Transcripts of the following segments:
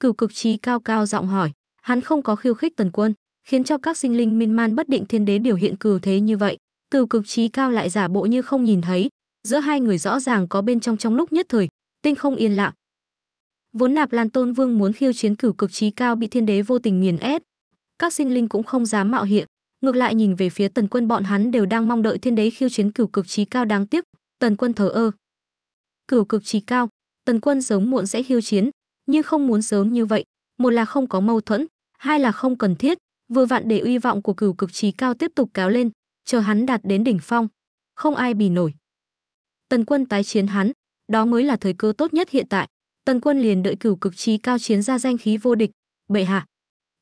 Cửu cực trí cao cao giọng hỏi, hắn không có khiêu khích tần quân, khiến cho các sinh linh miên man bất định thiên đế biểu hiện cừu thế như vậy. Cửu cực trí cao lại giả bộ như không nhìn thấy, giữa hai người rõ ràng có bên trong trong lúc nhất thời, tinh không yên lặng. Vốn nạp Lan Tôn Vương muốn khiêu chiến cửu cực trí cao bị thiên đế vô tình nghiền ép, các sinh linh cũng không dám mạo hiểm, ngược lại nhìn về phía Tần Quân bọn hắn đều đang mong đợi thiên đế khiêu chiến cửu cực trí cao đáng tiếc, Tần Quân thờ ơ. Cửu cực trí cao, Tần Quân sớm muộn sẽ khiêu chiến, nhưng không muốn sớm như vậy một là không có mâu thuẫn hai là không cần thiết vừa vặn để uy vọng của cửu cực trí cao tiếp tục kéo lên chờ hắn đạt đến đỉnh phong không ai bì nổi tần quân tái chiến hắn đó mới là thời cơ tốt nhất hiện tại tần quân liền đợi cửu cực trí cao chiến ra danh khí vô địch bệ hạ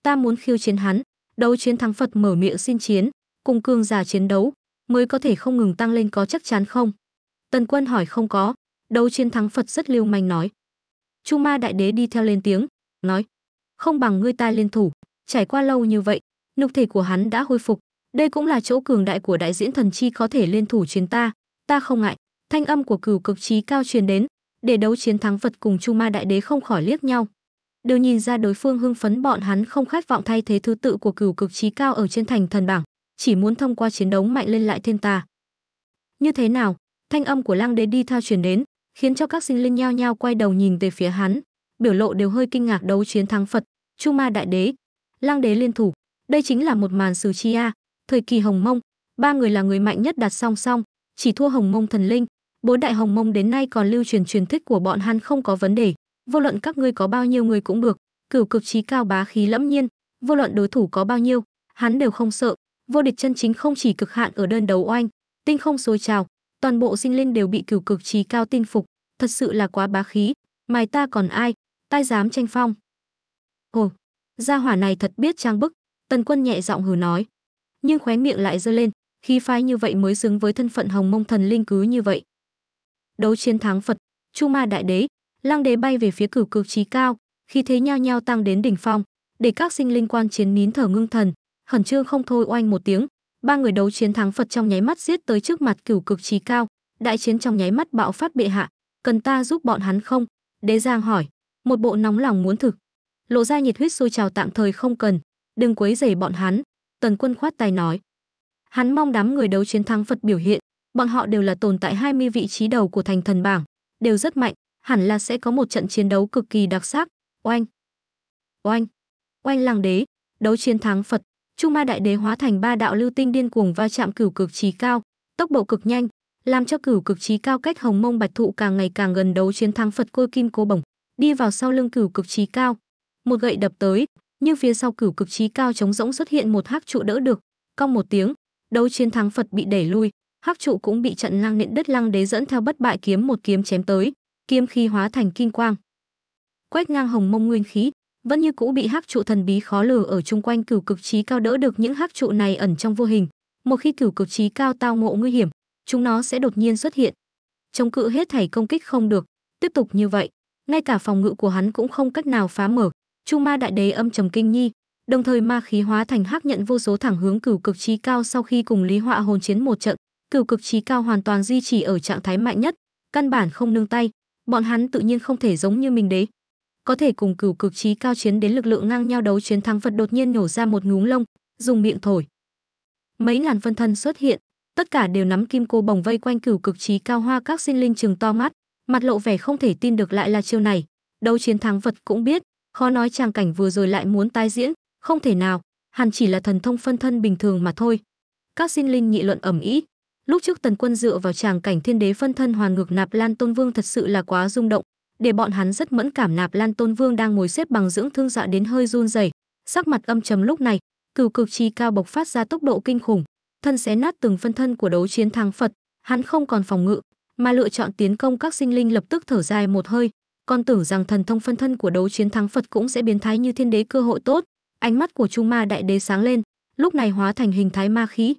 ta muốn khiêu chiến hắn đấu chiến thắng phật mở miệng xin chiến cùng cương giả chiến đấu mới có thể không ngừng tăng lên có chắc chắn không tần quân hỏi không có đấu chiến thắng phật rất lưu manh nói Trung Ma đại đế đi theo lên tiếng, nói: "Không bằng ngươi ta liên thủ, trải qua lâu như vậy, nục thể của hắn đã hồi phục, đây cũng là chỗ cường đại của đại diễn thần chi có thể liên thủ chiến ta, ta không ngại." Thanh âm của Cửu Cực Chí cao truyền đến, để đấu chiến thắng vật cùng Chu Ma đại đế không khỏi liếc nhau. Đều nhìn ra đối phương hưng phấn bọn hắn không khát vọng thay thế thứ tự của Cửu Cực Chí cao ở trên thành thần bảng, chỉ muốn thông qua chiến đấu mạnh lên lại thiên ta. Như thế nào? Thanh âm của Lang Đế đi theo truyền đến, khiến cho các sinh linh nhao nhao quay đầu nhìn về phía hắn, biểu lộ đều hơi kinh ngạc đấu chiến thắng Phật, Chu Ma đại đế, Lang đế liên thủ, đây chính là một màn sử chi a, thời kỳ Hồng Mông, ba người là người mạnh nhất đặt song song, chỉ thua Hồng Mông thần linh, bốn đại Hồng Mông đến nay còn lưu truyền truyền thích của bọn hắn không có vấn đề, vô luận các ngươi có bao nhiêu người cũng được, cửu cực trí cao bá khí lẫm nhiên, vô luận đối thủ có bao nhiêu, hắn đều không sợ, vô địch chân chính không chỉ cực hạn ở đơn đấu oanh, tinh không xôi trào, toàn bộ sinh linh đều bị cửu cực trí cao tin phục, thật sự là quá bá khí, mài ta còn ai, tai dám tranh phong. Ồ, gia hỏa này thật biết trang bức, Tần Quân nhẹ giọng hừ nói, nhưng khóe miệng lại giơ lên, khí phái như vậy mới xứng với thân phận Hồng Mông thần linh cứ như vậy. Đấu chiến thắng Phật, Chu Ma đại đế, Lăng đế bay về phía cửu cực trí cao, khi thế nhao nhao tăng đến đỉnh phong, để các sinh linh quan chiến nín thở ngưng thần, khẩn trương không thôi oanh một tiếng, ba người đấu chiến thắng phật trong nháy mắt giết tới trước mặt cửu cực trí cao đại chiến trong nháy mắt bạo phát bệ hạ cần ta giúp bọn hắn không đế giang hỏi một bộ nóng lòng muốn thực lộ ra nhiệt huyết sôi trào tạm thời không cần đừng quấy rầy bọn hắn tần quân khoát tay nói hắn mong đám người đấu chiến thắng phật biểu hiện bọn họ đều là tồn tại 20 vị trí đầu của thành thần bảng đều rất mạnh hẳn là sẽ có một trận chiến đấu cực kỳ đặc sắc oanh oanh oanh làng đế đấu chiến thắng phật Trung Ma Đại Đế hóa thành ba đạo lưu tinh điên cuồng va chạm cửu cực trí cao, tốc độ cực nhanh, làm cho cửu cực trí cao cách Hồng Mông Bạch Thụ càng ngày càng gần đấu chiến thắng Phật Côi Kim Cô Bổng, đi vào sau lưng cửu cực trí cao. Một gậy đập tới, nhưng phía sau cửu cực trí cao trống rỗng xuất hiện một hắc trụ đỡ được, cong một tiếng, đấu chiến thắng Phật bị đẩy lui, hắc trụ cũng bị trận lăng nện đất lăng đế dẫn theo bất bại kiếm một kiếm chém tới, kiếm khí hóa thành kim quang. Quét ngang Hồng Mông nguyên khí, vẫn như cũ bị hắc trụ thần bí khó lường ở chung quanh cửu cực trí cao đỡ được những hắc trụ này ẩn trong vô hình một khi cửu cực trí cao tao ngộ nguy hiểm chúng nó sẽ đột nhiên xuất hiện chống cự hết thảy công kích không được tiếp tục như vậy ngay cả phòng ngự của hắn cũng không cách nào phá mở trung ma đại đế âm trầm kinh nhi đồng thời ma khí hóa thành hắc nhận vô số thẳng hướng cửu cực trí cao sau khi cùng lý họa hồn chiến một trận cửu cực trí cao hoàn toàn duy trì ở trạng thái mạnh nhất căn bản không nương tay bọn hắn tự nhiên không thể giống như mình đấy có thể cùng cửu cực trí cao chiến đến lực lượng ngang nhau đấu chiến thắng vật đột nhiên nổ ra một ngúng lông, dùng miệng thổi. Mấy ngàn phân thân xuất hiện, tất cả đều nắm kim cô bồng vây quanh cửu cực trí cao hoa các sinh linh trường to mắt, mặt lộ vẻ không thể tin được lại là chiêu này, đấu chiến thắng vật cũng biết, khó nói tràng cảnh vừa rồi lại muốn tái diễn, không thể nào, hẳn chỉ là thần thông phân thân bình thường mà thôi. Các sinh linh nghị luận ẩm ý, lúc trước tần quân dựa vào tràng cảnh thiên đế phân thân hoàn ngược nạp lan tôn vương thật sự là quá rung động để bọn hắn rất mẫn cảm nạp lan tôn vương đang ngồi xếp bằng dưỡng thương dọa đến hơi run rẩy sắc mặt âm trầm lúc này cửu cực chi cao bộc phát ra tốc độ kinh khủng thân xé nát từng phân thân của đấu chiến thắng phật hắn không còn phòng ngự mà lựa chọn tiến công các sinh linh lập tức thở dài một hơi con tưởng rằng thần thông phân thân của đấu chiến thắng phật cũng sẽ biến thái như thiên đế cơ hội tốt ánh mắt của trung ma đại đế sáng lên lúc này hóa thành hình thái ma khí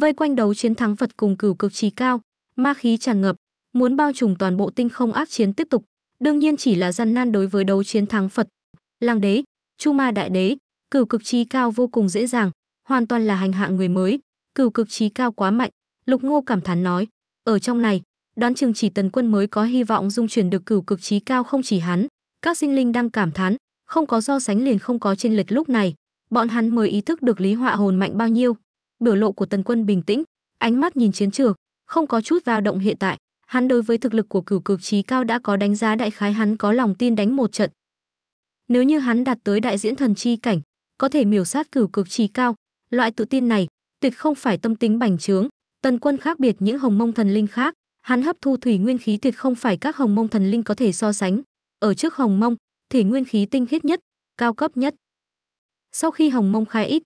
vây quanh đấu chiến thắng phật cùng cửu cực trì cao ma khí tràn ngập muốn bao trùm toàn bộ tinh không ác chiến tiếp tục đương nhiên chỉ là gian nan đối với đấu chiến thắng Phật. Lang đế, Chu Ma đại đế, cửu cực trí cao vô cùng dễ dàng, hoàn toàn là hành hạ người mới, cửu cực trí cao quá mạnh, Lục Ngô cảm thán nói, ở trong này, đoán chừng chỉ Tần Quân mới có hy vọng dung chuyển được cửu cực trí cao không chỉ hắn, các sinh linh đang cảm thán, không có do sánh liền không có trên lệch lúc này, bọn hắn mới ý thức được Lý Họa hồn mạnh bao nhiêu. Biểu lộ của Tần Quân bình tĩnh, ánh mắt nhìn chiến trường, không có chút dao động hiện tại. Hắn đối với thực lực của cửu cực trí cao đã có đánh giá đại khái hắn có lòng tin đánh một trận. Nếu như hắn đạt tới đại diễn thần chi cảnh, có thể miểu sát cửu cực trí cao, loại tự tin này tuyệt không phải tâm tính bành trướng, tần quân khác biệt những hồng mông thần linh khác, hắn hấp thu thủy nguyên khí tuyệt không phải các hồng mông thần linh có thể so sánh. Ở trước hồng mông, thủy nguyên khí tinh khiết nhất, cao cấp nhất. Sau khi hồng mông khai ít,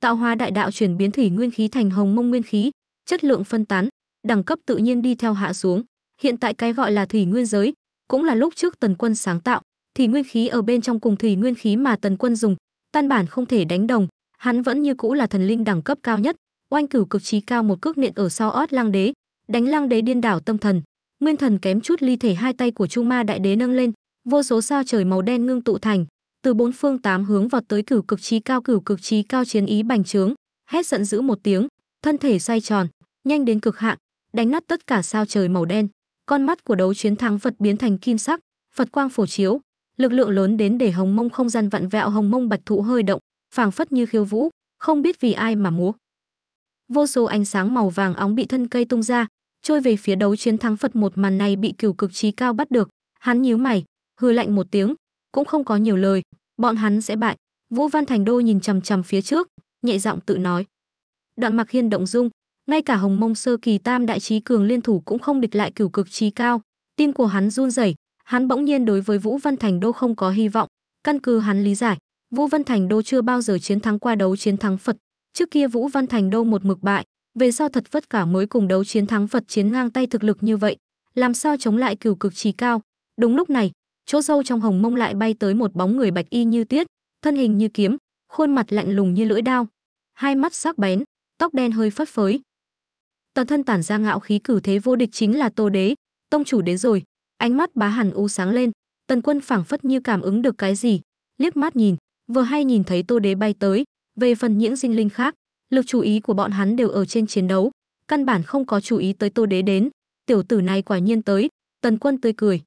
tạo hóa đại đạo chuyển biến thủy nguyên khí thành hồng mông nguyên khí, chất lượng phân tán, đẳng cấp tự nhiên đi theo hạ xuống. Hiện tại cái gọi là thủy nguyên giới, cũng là lúc trước Tần Quân sáng tạo, Thủy nguyên khí ở bên trong cùng thủy nguyên khí mà Tần Quân dùng, tan bản không thể đánh đồng, hắn vẫn như cũ là thần linh đẳng cấp cao nhất, oanh cửu cực trí cao một cước nện ở sau ót Lăng Đế, đánh Lăng Đế điên đảo tâm thần. Nguyên thần kém chút ly thể hai tay của Trung Ma Đại Đế nâng lên, vô số sao trời màu đen ngưng tụ thành, từ bốn phương tám hướng vọt tới cửu cực trí cao cửu cực trí cao chiến ý bành trướng, hét giận dữ một tiếng, thân thể xoay tròn, nhanh đến cực hạn, đánh nát tất cả sao trời màu đen. Con mắt của đấu chiến thắng Phật biến thành kim sắc, Phật quang phổ chiếu, lực lượng lớn đến để hồng mông không gian vặn vẹo hồng mông bạch thụ hơi động, phảng phất như khiêu vũ, không biết vì ai mà múa. Vô số ánh sáng màu vàng óng bị thân cây tung ra, trôi về phía đấu chiến thắng Phật một màn này bị cửu cực trí cao bắt được, hắn nhíu mày, hừ lạnh một tiếng, cũng không có nhiều lời, bọn hắn sẽ bại. Vũ Văn Thành Đô nhìn chằm chằm phía trước, nhẹ giọng tự nói. Đoạn Mặc Hiên động dung, ngay cả hồng mông sơ kỳ tam đại trí cường liên thủ cũng không địch lại cửu cực trí cao tim của hắn run rẩy hắn bỗng nhiên đối với vũ văn thành đô không có hy vọng căn cứ hắn lý giải vũ văn thành đô chưa bao giờ chiến thắng qua đấu chiến thắng phật trước kia vũ văn thành đô một mực bại về sau thật vất cả mới cùng đấu chiến thắng phật chiến ngang tay thực lực như vậy làm sao chống lại cửu cực trí cao đúng lúc này chỗ sâu trong hồng mông lại bay tới một bóng người bạch y như tiết thân hình như kiếm khuôn mặt lạnh lùng như lưỡi đao hai mắt sắc bén tóc đen hơi phất phới toàn thân tản ra ngạo khí cử thế vô địch chính là tô đế tông chủ đế rồi ánh mắt bá hàn u sáng lên tần quân phảng phất như cảm ứng được cái gì liếc mắt nhìn vừa hay nhìn thấy tô đế bay tới về phần những sinh linh khác lực chú ý của bọn hắn đều ở trên chiến đấu căn bản không có chú ý tới tô đế đến tiểu tử này quả nhiên tới tần quân tươi cười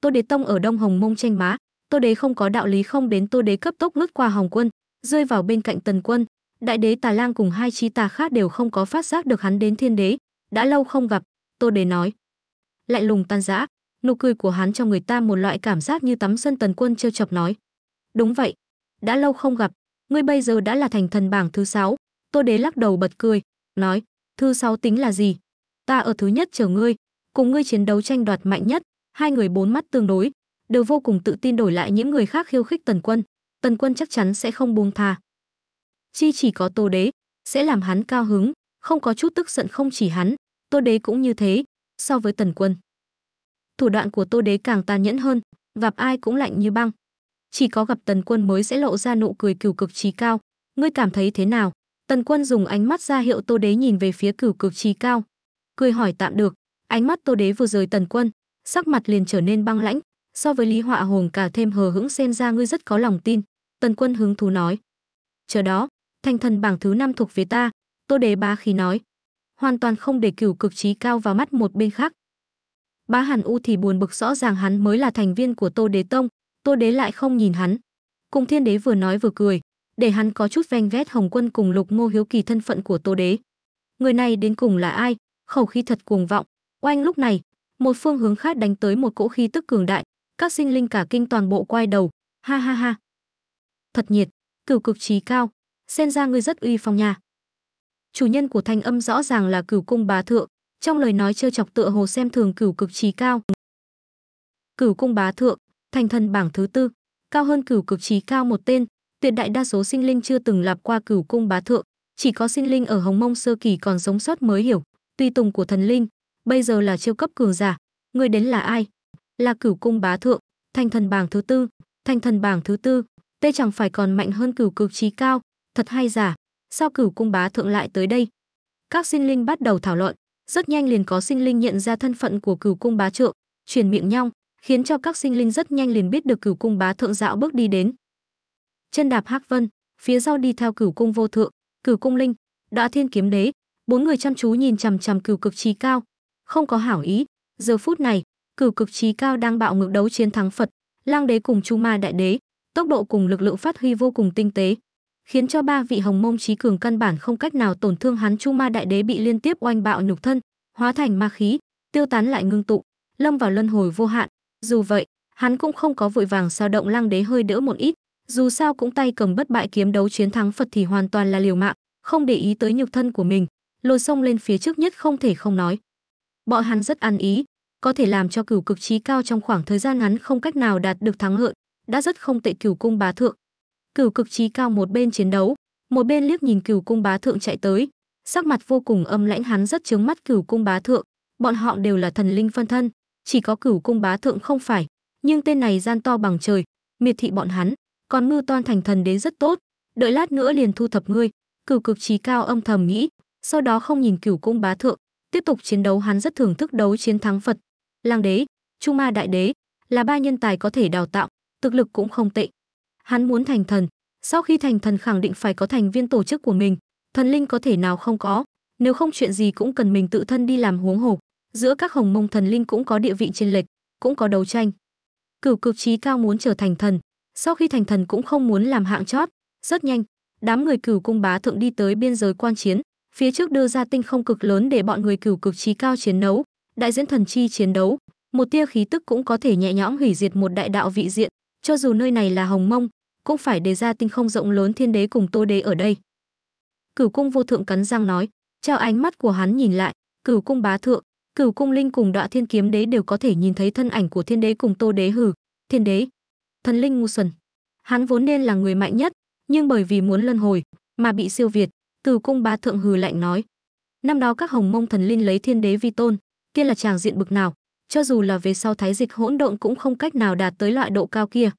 tô đế tông ở đông hồng mông tranh bá tô đế không có đạo lý không đến tô đế cấp tốc lướt qua hồng quân rơi vào bên cạnh tần quân đại đế tà lang cùng hai trí tà khác đều không có phát giác được hắn đến thiên đế đã lâu không gặp tô đế nói lại lùng tan rã nụ cười của hắn cho người ta một loại cảm giác như tắm sân tần quân trêu chọc nói đúng vậy đã lâu không gặp ngươi bây giờ đã là thành thần bảng thứ sáu tô đế lắc đầu bật cười nói thứ sáu tính là gì ta ở thứ nhất chờ ngươi cùng ngươi chiến đấu tranh đoạt mạnh nhất hai người bốn mắt tương đối đều vô cùng tự tin đổi lại những người khác khiêu khích tần quân tần quân chắc chắn sẽ không buông tha chi chỉ có Tô Đế sẽ làm hắn cao hứng, không có chút tức giận không chỉ hắn, Tô Đế cũng như thế, so với Tần Quân. Thủ đoạn của Tô Đế càng tàn nhẫn hơn, gặp ai cũng lạnh như băng. Chỉ có gặp Tần Quân mới sẽ lộ ra nụ cười cửu cực trí cao. Ngươi cảm thấy thế nào? Tần Quân dùng ánh mắt ra hiệu Tô Đế nhìn về phía cửu cực trí cao, cười hỏi tạm được. Ánh mắt Tô Đế vừa rời Tần Quân, sắc mặt liền trở nên băng lãnh, so với Lý Họa Hồn cả thêm hờ hững xen ra ngươi rất có lòng tin. Tần Quân hứng thú nói. Chờ đó, thành thần bảng thứ năm thuộc về ta tô đế bá khí nói hoàn toàn không để cửu cực trí cao vào mắt một bên khác bá hàn u thì buồn bực rõ ràng hắn mới là thành viên của tô đế tông tô đế lại không nhìn hắn cùng thiên đế vừa nói vừa cười để hắn có chút ven vét hồng quân cùng lục ngô hiếu kỳ thân phận của tô đế người này đến cùng là ai khẩu khí thật cuồng vọng oanh lúc này một phương hướng khác đánh tới một cỗ khí tức cường đại các sinh linh cả kinh toàn bộ quay đầu ha ha ha thật nhiệt cửu cực trí cao xem ra ngươi rất uy phong nha. Chủ nhân của thanh âm rõ ràng là cửu cung bá thượng, trong lời nói trêu chọc tựa hồ xem thường cửu cực trí cao. Cửu cung bá thượng, thành thần bảng thứ tư, cao hơn cửu cực trí cao một tên, tuyệt đại đa số sinh linh chưa từng lặp qua cửu cung bá thượng, chỉ có sinh linh ở Hồng Mông sơ kỳ còn sống sót mới hiểu, tuy tùng của thần linh, bây giờ là siêu cấp cường giả, người đến là ai? Là cửu cung bá thượng, thành thần bảng thứ tư, thành thần bảng thứ tư, tê chẳng phải còn mạnh hơn cửu cực trí cao, thật hay giả sao cửu cung bá thượng lại tới đây các sinh linh bắt đầu thảo luận rất nhanh liền có sinh linh nhận ra thân phận của cửu cung bá trượng truyền miệng nhau khiến cho các sinh linh rất nhanh liền biết được cửu cung bá thượng dạo bước đi đến chân đạp hắc vân phía sau đi theo cửu cung vô thượng cửu cung linh đã thiên kiếm đế bốn người chăm chú nhìn chằm chằm cửu cực trí cao không có hảo ý giờ phút này cửu cực trí cao đang bạo ngược đấu chiến thắng phật lang đế cùng chu ma đại đế tốc độ cùng lực lượng phát huy vô cùng tinh tế khiến cho ba vị hồng mông trí cường căn bản không cách nào tổn thương hắn chu ma đại đế bị liên tiếp oanh bạo nhục thân hóa thành ma khí tiêu tán lại ngưng tụ lâm vào luân hồi vô hạn dù vậy hắn cũng không có vội vàng sao động lăng đế hơi đỡ một ít dù sao cũng tay cầm bất bại kiếm đấu chiến thắng phật thì hoàn toàn là liều mạng không để ý tới nhục thân của mình lôi sông lên phía trước nhất không thể không nói bọn hắn rất ăn ý có thể làm cho cửu cực trí cao trong khoảng thời gian ngắn không cách nào đạt được thắng lợi đã rất không tệ cửu cung bá thượng Cửu cực trí cao một bên chiến đấu, một bên liếc nhìn Cửu cung bá thượng chạy tới, sắc mặt vô cùng âm lãnh hắn rất chướng mắt Cửu cung bá thượng, bọn họ đều là thần linh phân thân, chỉ có Cửu cung bá thượng không phải, nhưng tên này gian to bằng trời, miệt thị bọn hắn, còn mưu toan thành thần đến rất tốt, đợi lát nữa liền thu thập ngươi, Cửu cực trí cao âm thầm nghĩ, sau đó không nhìn Cửu cung bá thượng, tiếp tục chiến đấu hắn rất thưởng thức đấu chiến thắng Phật. Lang đế, Trung Ma đại đế là ba nhân tài có thể đào tạo, thực lực cũng không tệ hắn muốn thành thần sau khi thành thần khẳng định phải có thành viên tổ chức của mình thần linh có thể nào không có nếu không chuyện gì cũng cần mình tự thân đi làm huống hồ giữa các hồng mông thần linh cũng có địa vị trên lệch cũng có đấu tranh cửu cực trí cao muốn trở thành thần sau khi thành thần cũng không muốn làm hạng chót rất nhanh đám người cửu cung bá thượng đi tới biên giới quan chiến phía trước đưa ra tinh không cực lớn để bọn người cửu cực trí cao chiến đấu đại diễn thần chi chiến đấu một tia khí tức cũng có thể nhẹ nhõm hủy diệt một đại đạo vị diện cho dù nơi này là hồng mông cũng phải đề ra tinh không rộng lớn thiên đế cùng tô đế ở đây cửu cung vô thượng cắn răng nói trao ánh mắt của hắn nhìn lại cửu cung bá thượng cửu cung linh cùng đọa thiên kiếm đế đều có thể nhìn thấy thân ảnh của thiên đế cùng tô đế hừ thiên đế thần linh ngu xuẩn hắn vốn nên là người mạnh nhất nhưng bởi vì muốn lân hồi mà bị siêu việt cửu cung bá thượng hừ lạnh nói năm đó các hồng mông thần linh lấy thiên đế vi tôn kia là chàng diện bực nào cho dù là về sau thái dịch hỗn độn cũng không cách nào đạt tới loại độ cao kia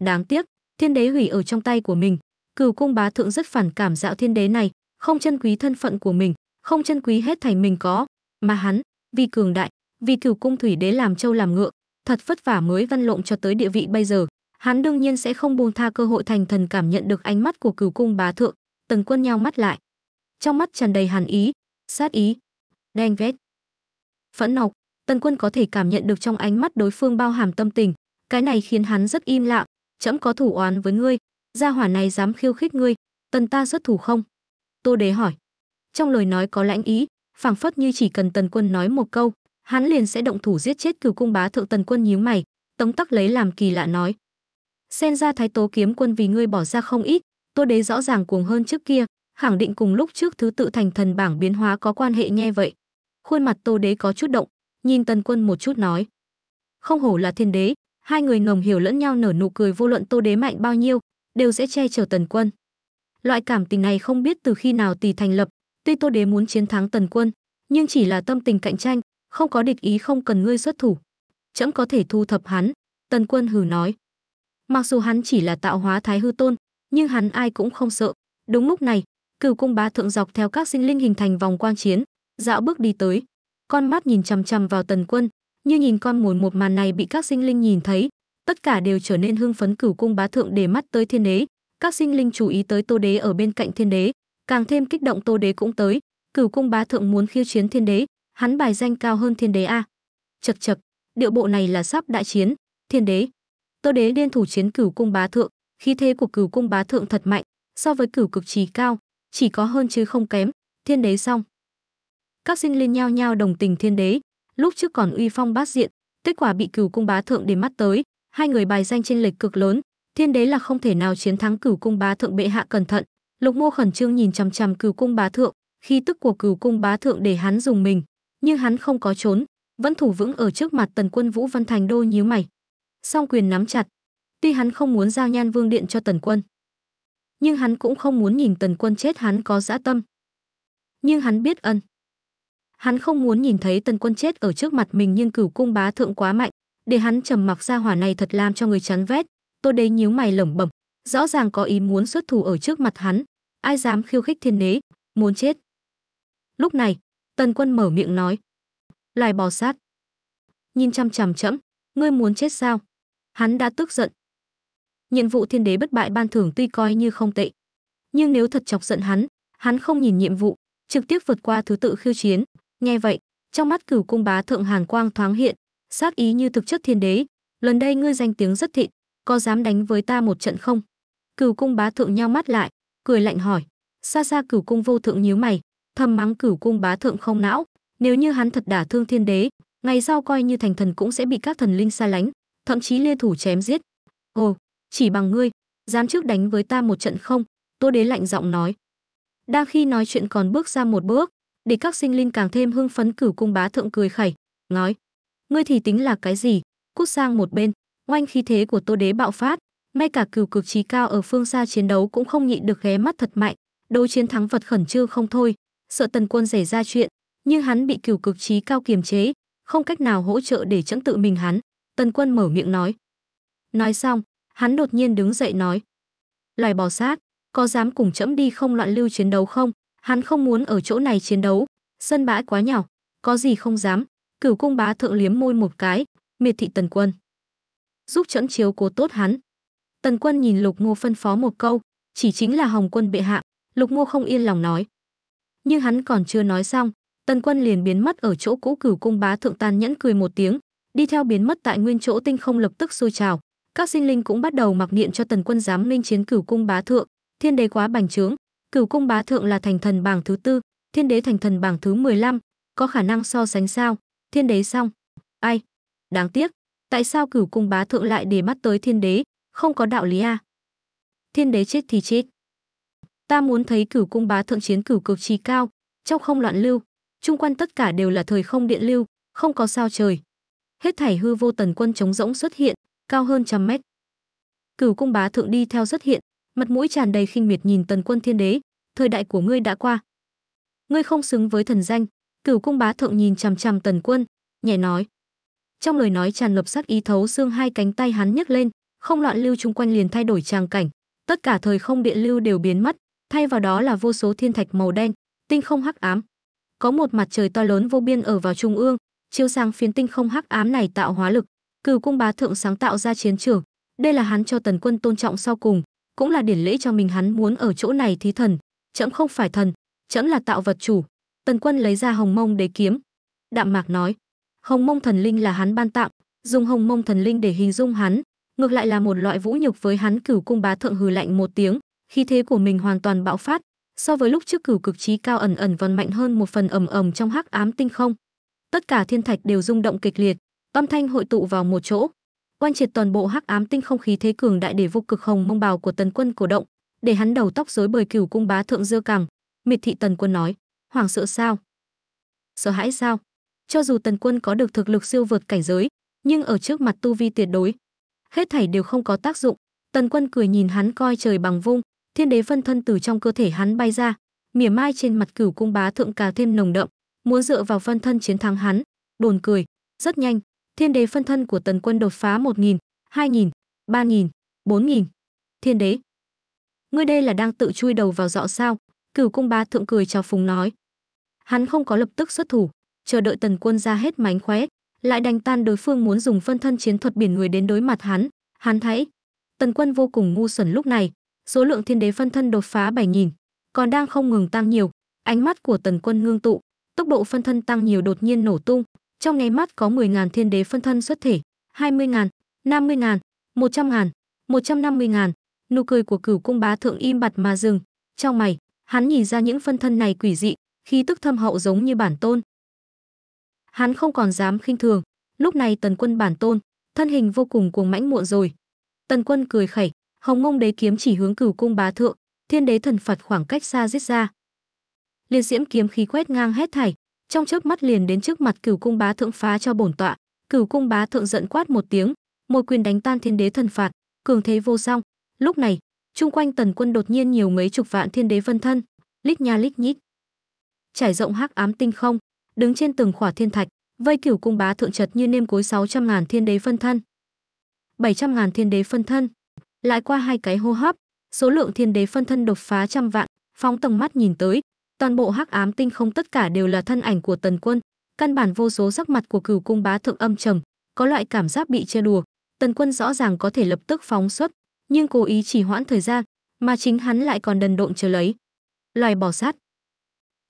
đáng tiếc thiên đế hủy ở trong tay của mình cửu cung bá thượng rất phản cảm dạo thiên đế này không chân quý thân phận của mình không chân quý hết thảy mình có mà hắn vì cường đại vì cửu cung thủy đế làm châu làm ngựa thật vất vả mới văn lộn cho tới địa vị bây giờ hắn đương nhiên sẽ không buông tha cơ hội thành thần cảm nhận được ánh mắt của cửu cung bá thượng tần quân nhau mắt lại trong mắt tràn đầy hàn ý sát ý đen ghét phẫn nộ tần quân có thể cảm nhận được trong ánh mắt đối phương bao hàm tâm tình cái này khiến hắn rất im lặng trẫm có thủ oán với ngươi, gia hỏa này dám khiêu khích ngươi, tần ta xuất thủ không?" Tô Đế hỏi. Trong lời nói có lãnh ý, phảng phất như chỉ cần Tần Quân nói một câu, hắn liền sẽ động thủ giết chết Cửu cung bá thượng Tần Quân nhíu mày, tống tắc lấy làm kỳ lạ nói: "Xem ra Thái Tố kiếm quân vì ngươi bỏ ra không ít, Tô Đế rõ ràng cuồng hơn trước kia, khẳng định cùng lúc trước thứ tự thành thần bảng biến hóa có quan hệ nghe vậy." Khuôn mặt Tô Đế có chút động, nhìn Tần Quân một chút nói: "Không hổ là thiên đế, hai người ngầm hiểu lẫn nhau nở nụ cười vô luận tô đế mạnh bao nhiêu đều sẽ che chở tần quân loại cảm tình này không biết từ khi nào tỷ thành lập tuy tô đế muốn chiến thắng tần quân nhưng chỉ là tâm tình cạnh tranh không có địch ý không cần ngươi xuất thủ trẫm có thể thu thập hắn tần quân hừ nói mặc dù hắn chỉ là tạo hóa thái hư tôn nhưng hắn ai cũng không sợ đúng lúc này cửu cung bá thượng dọc theo các sinh linh hình thành vòng quan chiến dạo bước đi tới con mắt nhìn chằm chằm vào tần quân như nhìn con muốn một màn này bị các sinh linh nhìn thấy, tất cả đều trở nên hưng phấn cửu cung bá thượng để mắt tới thiên đế, các sinh linh chú ý tới Tô đế ở bên cạnh thiên đế, càng thêm kích động Tô đế cũng tới, cửu cung bá thượng muốn khiêu chiến thiên đế, hắn bài danh cao hơn thiên đế a. À. Chậc chậc, điệu bộ này là sắp đại chiến, thiên đế. Tô đế điên thủ chiến cửu cung bá thượng, khí thế của cửu cung bá thượng thật mạnh, so với cửu cực trì cao, chỉ có hơn chứ không kém, thiên đế xong. Các sinh linh nhao nhao đồng tình thiên đế, lúc trước còn uy phong bát diện, kết quả bị cửu cung bá thượng để mắt tới, hai người bài danh trên lệch cực lớn, thiên đế là không thể nào chiến thắng cửu cung bá thượng bệ hạ cẩn thận. Lục Mô khẩn trương nhìn chằm chằm cửu cung bá thượng, khi tức của cửu cung bá thượng để hắn dùng mình, nhưng hắn không có trốn, vẫn thủ vững ở trước mặt tần quân Vũ Văn Thành đô nhíu mày. Song quyền nắm chặt, tuy hắn không muốn giao nhan vương điện cho tần quân, nhưng hắn cũng không muốn nhìn tần quân chết hắn có dã tâm. Nhưng hắn biết ân, Hắn không muốn nhìn thấy tần quân chết ở trước mặt mình nhưng cửu cung bá thượng quá mạnh, để hắn trầm mặc ra hỏa này thật làm cho người chán vét. tôi Đế nhíu mày lẩm bẩm, rõ ràng có ý muốn xuất thủ ở trước mặt hắn, ai dám khiêu khích thiên đế, muốn chết. Lúc này, Tần Quân mở miệng nói, loài bò sát. Nhìn chăm chằm chẫm, ngươi muốn chết sao? Hắn đã tức giận. Nhiệm vụ thiên đế bất bại ban thưởng tuy coi như không tệ, nhưng nếu thật chọc giận hắn, hắn không nhìn nhiệm vụ, trực tiếp vượt qua thứ tự khiêu chiến, Nghe vậy, trong mắt cửu cung bá thượng hàn quang thoáng hiện, sát ý như thực chất thiên đế, lần đây ngươi danh tiếng rất thịnh, có dám đánh với ta một trận không? Cửu cung bá thượng nheo mắt lại, cười lạnh hỏi. Xa xa cửu cung vô thượng nhíu mày, thầm mắng cửu cung bá thượng không não, nếu như hắn thật đả thương thiên đế, ngày sau coi như thành thần cũng sẽ bị các thần linh xa lánh, thậm chí liên thủ chém giết. Ồ, chỉ bằng ngươi, dám trước đánh với ta một trận không? Tô đế lạnh giọng nói. Đang khi nói chuyện còn bước ra một bước, để các sinh linh càng thêm hưng phấn cửu cung bá thượng cười khẩy nói ngươi thì tính là cái gì cút sang một bên oanh khí thế của tô đế bạo phát ngay cả cửu cực trí cao ở phương xa chiến đấu cũng không nhịn được ghé mắt thật mạnh đấu chiến thắng vật khẩn trương không thôi sợ tần quân xảy ra chuyện nhưng hắn bị cửu cực trí cao kiềm chế không cách nào hỗ trợ để chẵn tự mình hắn tần quân mở miệng nói nói xong hắn đột nhiên đứng dậy nói loài bò sát có dám cùng trẫm đi không loạn lưu chiến đấu không Hắn không muốn ở chỗ này chiến đấu, sân bãi quá nhỏ, có gì không dám. Cửu cung bá thượng liếm môi một cái, miệt thị tần quân. Giúp chẫn chiếu cố tốt hắn. Tần quân nhìn lục ngô phân phó một câu, chỉ chính là hồng quân bệ hạ, lục ngô không yên lòng nói. Nhưng hắn còn chưa nói xong, tần quân liền biến mất ở chỗ cũ cửu cung bá thượng tan nhẫn cười một tiếng, đi theo biến mất tại nguyên chỗ tinh không lập tức sôi trào. Các sinh linh cũng bắt đầu mặc niệm cho tần quân dám minh chiến cửu cung bá thượng, thiên đế quá bành trướng, Cửu cung bá thượng là thành thần bảng thứ tư, thiên đế thành thần bảng thứ 15, có khả năng so sánh sao? Thiên đế xong. Ai? Đáng tiếc, tại sao cửu cung bá thượng lại để mắt tới thiên đế, không có đạo lý à? Thiên đế chết thì chết. Ta muốn thấy cửu cung bá thượng chiến cửu cực trí cao, trong không loạn lưu, chung quanh tất cả đều là thời không điện lưu, không có sao trời. Hết thảy hư vô tần quân trống rỗng xuất hiện, cao hơn trăm mét. Cửu cung bá thượng đi theo xuất hiện, mặt mũi tràn đầy khinh miệt nhìn tần quân thiên đế thời đại của ngươi đã qua ngươi không xứng với thần danh cửu cung bá thượng nhìn chằm chằm tần quân nhẹ nói trong lời nói tràn lập sắc ý thấu xương hai cánh tay hắn nhấc lên không loạn lưu chung quanh liền thay đổi tràng cảnh tất cả thời không điện lưu đều biến mất thay vào đó là vô số thiên thạch màu đen tinh không hắc ám có một mặt trời to lớn vô biên ở vào trung ương chiếu sáng phiến tinh không hắc ám này tạo hóa lực cửu cung bá thượng sáng tạo ra chiến trường đây là hắn cho tần quân tôn trọng sau cùng cũng là điển lễ cho mình hắn muốn ở chỗ này thí thần trẫm không phải thần trẫm là tạo vật chủ tần quân lấy ra hồng mông để kiếm đạm mạc nói hồng mông thần linh là hắn ban tặng dùng hồng mông thần linh để hình dung hắn ngược lại là một loại vũ nhục với hắn cửu cung bá thượng hừ lạnh một tiếng khi thế của mình hoàn toàn bạo phát so với lúc trước cửu cực trí cao ẩn ẩn vần mạnh hơn một phần ầm ầm trong hắc ám tinh không tất cả thiên thạch đều rung động kịch liệt âm thanh hội tụ vào một chỗ oanh triệt toàn bộ hắc ám tinh không khí thế cường đại để vô cực hồng mông bào của tần quân cổ động để hắn đầu tóc rối bời cửu cung bá thượng dưa cằm miệt thị tần quân nói hoàng sợ sao sợ hãi sao cho dù tần quân có được thực lực siêu vượt cảnh giới nhưng ở trước mặt tu vi tuyệt đối hết thảy đều không có tác dụng tần quân cười nhìn hắn coi trời bằng vung thiên đế phân thân từ trong cơ thể hắn bay ra mỉa mai trên mặt cửu cung bá thượng cà thêm nồng đậm muốn dựa vào phân thân chiến thắng hắn đồn cười rất nhanh Thiên đế phân thân của Tần Quân đột phá 1000, 2000, 3000, 4000. Thiên đế, ngươi đây là đang tự chui đầu vào dọ sao? Cửu cung ba thượng cười chào phúng nói. Hắn không có lập tức xuất thủ, chờ đợi Tần Quân ra hết mánh khóe, lại đánh tan đối phương muốn dùng phân thân chiến thuật biển người đến đối mặt hắn, hắn thấy. Tần Quân vô cùng ngu xuẩn lúc này, số lượng thiên đế phân thân đột phá 7000, còn đang không ngừng tăng nhiều, ánh mắt của Tần Quân ngưng tụ, tốc độ phân thân tăng nhiều đột nhiên nổ tung, trong ngày mắt có 10.000 thiên đế phân thân xuất thể, 20.000, 50.000, 100.000, 150.000. Nụ cười của cửu cung bá thượng im bặt mà dừng. Trong mày, hắn nhìn ra những phân thân này quỷ dị, khí tức thâm hậu giống như bản tôn. Hắn không còn dám khinh thường. Lúc này tần quân bản tôn, thân hình vô cùng cuồng mãnh muộn rồi. Tần quân cười khẩy, hồng ngông đế kiếm chỉ hướng cửu cung bá thượng, thiên đế thần phạt khoảng cách xa giết ra. Liệt diễm kiếm khí quét ngang hết thảy, trong chớp mắt liền đến trước mặt cửu cung bá thượng phá cho bổn tọa cửu cung bá thượng giận quát một tiếng một quyền đánh tan thiên đế thần phạt cường thế vô song lúc này chung quanh tần quân đột nhiên nhiều mấy chục vạn thiên đế vân thân lít nha lít nhít trải rộng hắc ám tinh không đứng trên từng khỏa thiên thạch vây cửu cung bá thượng chật như nêm cối sáu trăm ngàn thiên đế phân thân bảy trăm ngàn thiên đế phân thân lại qua hai cái hô hấp số lượng thiên đế phân thân đột phá trăm vạn phóng tầng mắt nhìn tới toàn bộ hắc ám tinh không tất cả đều là thân ảnh của tần quân căn bản vô số sắc mặt của cửu cung bá thượng âm trầm có loại cảm giác bị chơi đùa tần quân rõ ràng có thể lập tức phóng xuất nhưng cố ý chỉ hoãn thời gian mà chính hắn lại còn đần độn chờ lấy loài bỏ sát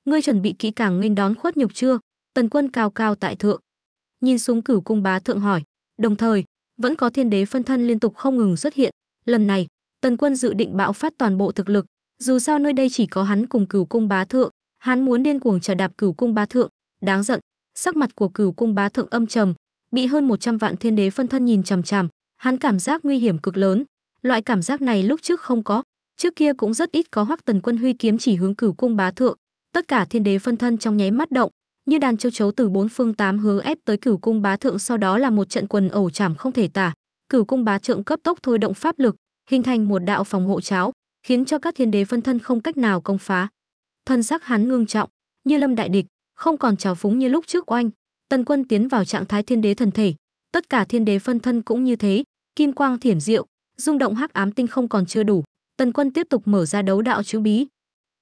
ngươi chuẩn bị kỹ càng nghênh đón khuất nhục chưa tần quân cao cao tại thượng nhìn xuống cửu cung bá thượng hỏi đồng thời vẫn có thiên đế phân thân liên tục không ngừng xuất hiện lần này tần quân dự định bạo phát toàn bộ thực lực dù sao nơi đây chỉ có hắn cùng cửu cung bá thượng, hắn muốn điên cuồng trả đạp cửu cung bá thượng, đáng giận, sắc mặt của cửu cung bá thượng âm trầm, bị hơn 100 vạn thiên đế phân thân nhìn chằm chằm, hắn cảm giác nguy hiểm cực lớn, loại cảm giác này lúc trước không có, trước kia cũng rất ít có Hoắc Tần Quân huy kiếm chỉ hướng cửu cung bá thượng, tất cả thiên đế phân thân trong nháy mắt động, như đàn châu chấu từ bốn phương tám hướng ép tới cửu cung bá thượng sau đó là một trận quần ẩu chảm không thể tả cửu cung bá thượng cấp tốc thôi động pháp lực hình thành một đạo phòng hộ cháo khiến cho các thiên đế phân thân không cách nào công phá. Thân sắc hắn ngưng trọng, như lâm đại địch, không còn trào phúng như lúc trước oanh. Tần Quân tiến vào trạng thái thiên đế thần thể, tất cả thiên đế phân thân cũng như thế, kim quang thiểm diệu, rung động hắc ám tinh không còn chưa đủ, Tần Quân tiếp tục mở ra đấu đạo chữ bí.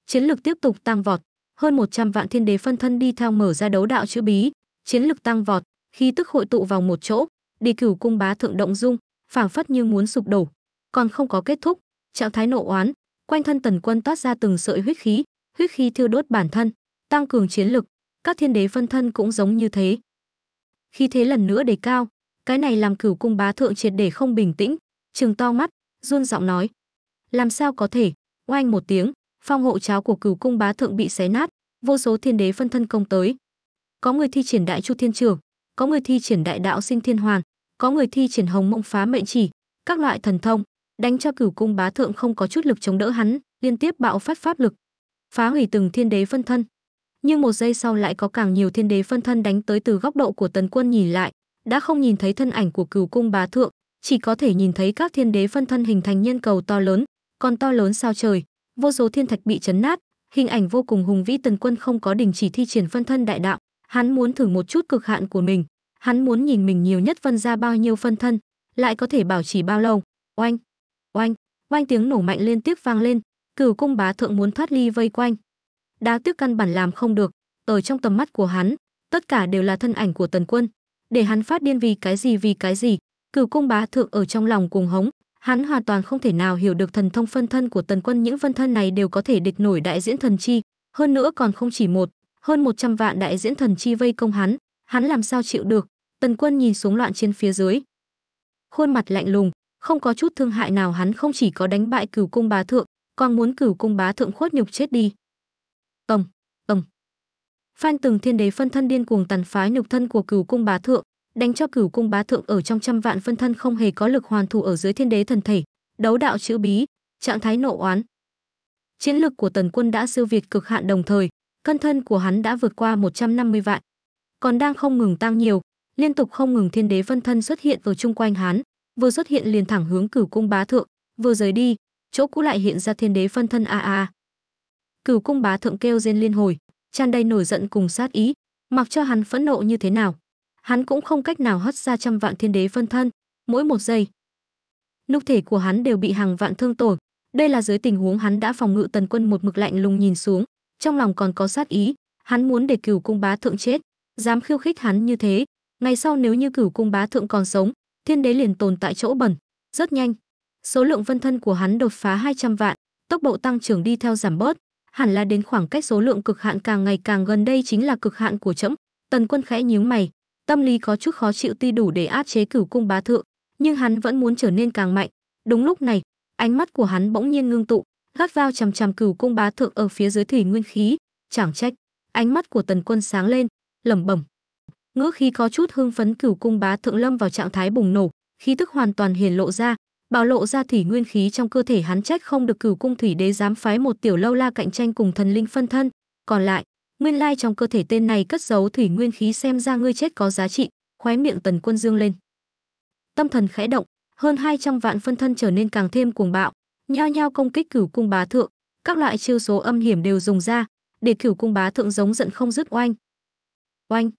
Chiến lực tiếp tục tăng vọt, hơn 100 vạn thiên đế phân thân đi theo mở ra đấu đạo chữ bí, chiến lực tăng vọt, khi tức hội tụ vào một chỗ, đi cửu cung bá thượng động dung, phảng phất như muốn sụp đổ, còn không có kết thúc, trạng thái nộ oán quanh thân tần quân toát ra từng sợi huyết khí huyết khí thiêu đốt bản thân tăng cường chiến lực các thiên đế phân thân cũng giống như thế khi thế lần nữa đề cao cái này làm cửu cung bá thượng triệt để không bình tĩnh trường to mắt run giọng nói làm sao có thể oanh một tiếng phong hộ cháo của cửu cung bá thượng bị xé nát vô số thiên đế phân thân công tới có người thi triển đại chu thiên trường có người thi triển đại đạo sinh thiên hoàn có người thi triển hồng mộng phá mệnh chỉ các loại thần thông đánh cho cửu cung bá thượng không có chút lực chống đỡ hắn liên tiếp bạo phát pháp lực phá hủy từng thiên đế phân thân nhưng một giây sau lại có càng nhiều thiên đế phân thân đánh tới từ góc độ của tần quân nhìn lại đã không nhìn thấy thân ảnh của cửu cung bá thượng chỉ có thể nhìn thấy các thiên đế phân thân hình thành nhân cầu to lớn còn to lớn sao trời vô số thiên thạch bị chấn nát hình ảnh vô cùng hùng vĩ tần quân không có đình chỉ thi triển phân thân đại đạo hắn muốn thử một chút cực hạn của mình hắn muốn nhìn mình nhiều nhất phân ra bao nhiêu phân thân lại có thể bảo trì bao lâu oanh Oanh, oanh tiếng nổ mạnh liên tiếp vang lên, Cửu cung bá thượng muốn thoát ly vây quanh. Đá Tuyết căn bản làm không được, ở trong tầm mắt của hắn, tất cả đều là thân ảnh của Tần Quân. Để hắn phát điên vì cái gì vì cái gì, Cửu cung bá thượng ở trong lòng cuồng hống, hắn hoàn toàn không thể nào hiểu được thần thông phân thân của Tần Quân những phân thân này đều có thể địch nổi đại diễn thần chi, hơn nữa còn không chỉ một, hơn 100 vạn đại diễn thần chi vây công hắn, hắn làm sao chịu được? Tần Quân nhìn xuống loạn trên phía dưới, khuôn mặt lạnh lùng, không có chút thương hại nào hắn không chỉ có đánh bại cửu cung bá thượng, còn muốn cửu cung bá thượng khuất nhục chết đi. Ầm, ầm. Phan Từng Thiên Đế phân thân điên cuồng tàn phá nhục thân của cửu cung bá thượng, đánh cho cửu cung bá thượng ở trong trăm vạn phân thân không hề có lực hoàn thủ ở dưới thiên đế thần thể, đấu đạo chữ bí, trạng thái nộ oán. Chiến lực của Tần Quân đã siêu việt cực hạn đồng thời, cân thân của hắn đã vượt qua 150 vạn, còn đang không ngừng tăng nhiều, liên tục không ngừng thiên đế phân thân xuất hiện ở chung quanh hắn, vừa xuất hiện liền thẳng hướng cửu cung bá thượng vừa rời đi chỗ cũ lại hiện ra thiên đế phân thân a a cửu cung bá thượng kêu rên liên hồi tràn đầy nổi giận cùng sát ý mặc cho hắn phẫn nộ như thế nào hắn cũng không cách nào hất ra trăm vạn thiên đế phân thân mỗi một giây lúc thể của hắn đều bị hàng vạn thương tổn đây là dưới tình huống hắn đã phòng ngự tần quân một mực lạnh lùng nhìn xuống trong lòng còn có sát ý hắn muốn để cửu cung bá thượng chết dám khiêu khích hắn như thế ngày sau nếu như cửu cung bá thượng còn sống thiên đế liền tồn tại chỗ bẩn rất nhanh số lượng vân thân của hắn đột phá 200 vạn tốc độ tăng trưởng đi theo giảm bớt hẳn là đến khoảng cách số lượng cực hạn càng ngày càng gần đây chính là cực hạn của trẫm tần quân khẽ nhíu mày tâm lý có chút khó chịu tuy đủ để áp chế cửu cung bá thượng nhưng hắn vẫn muốn trở nên càng mạnh đúng lúc này ánh mắt của hắn bỗng nhiên ngưng tụ gắt vào chằm chằm cửu cung bá thượng ở phía dưới thủy nguyên khí chẳng trách ánh mắt của tần quân sáng lên lẩm bẩm ngữ khi có chút hưng phấn cửu cung bá thượng lâm vào trạng thái bùng nổ khí tức hoàn toàn hiển lộ ra bạo lộ ra thủy nguyên khí trong cơ thể hắn trách không được cửu cung thủy đế dám phái một tiểu lâu la cạnh tranh cùng thần linh phân thân còn lại nguyên lai trong cơ thể tên này cất giấu thủy nguyên khí xem ra ngươi chết có giá trị khóe miệng tần quân dương lên tâm thần khẽ động hơn 200 vạn phân thân trở nên càng thêm cuồng bạo nhao nhao công kích cửu cung bá thượng các loại chiêu số âm hiểm đều dùng ra để cửu cung bá thượng giống giận không dứt oanh oanh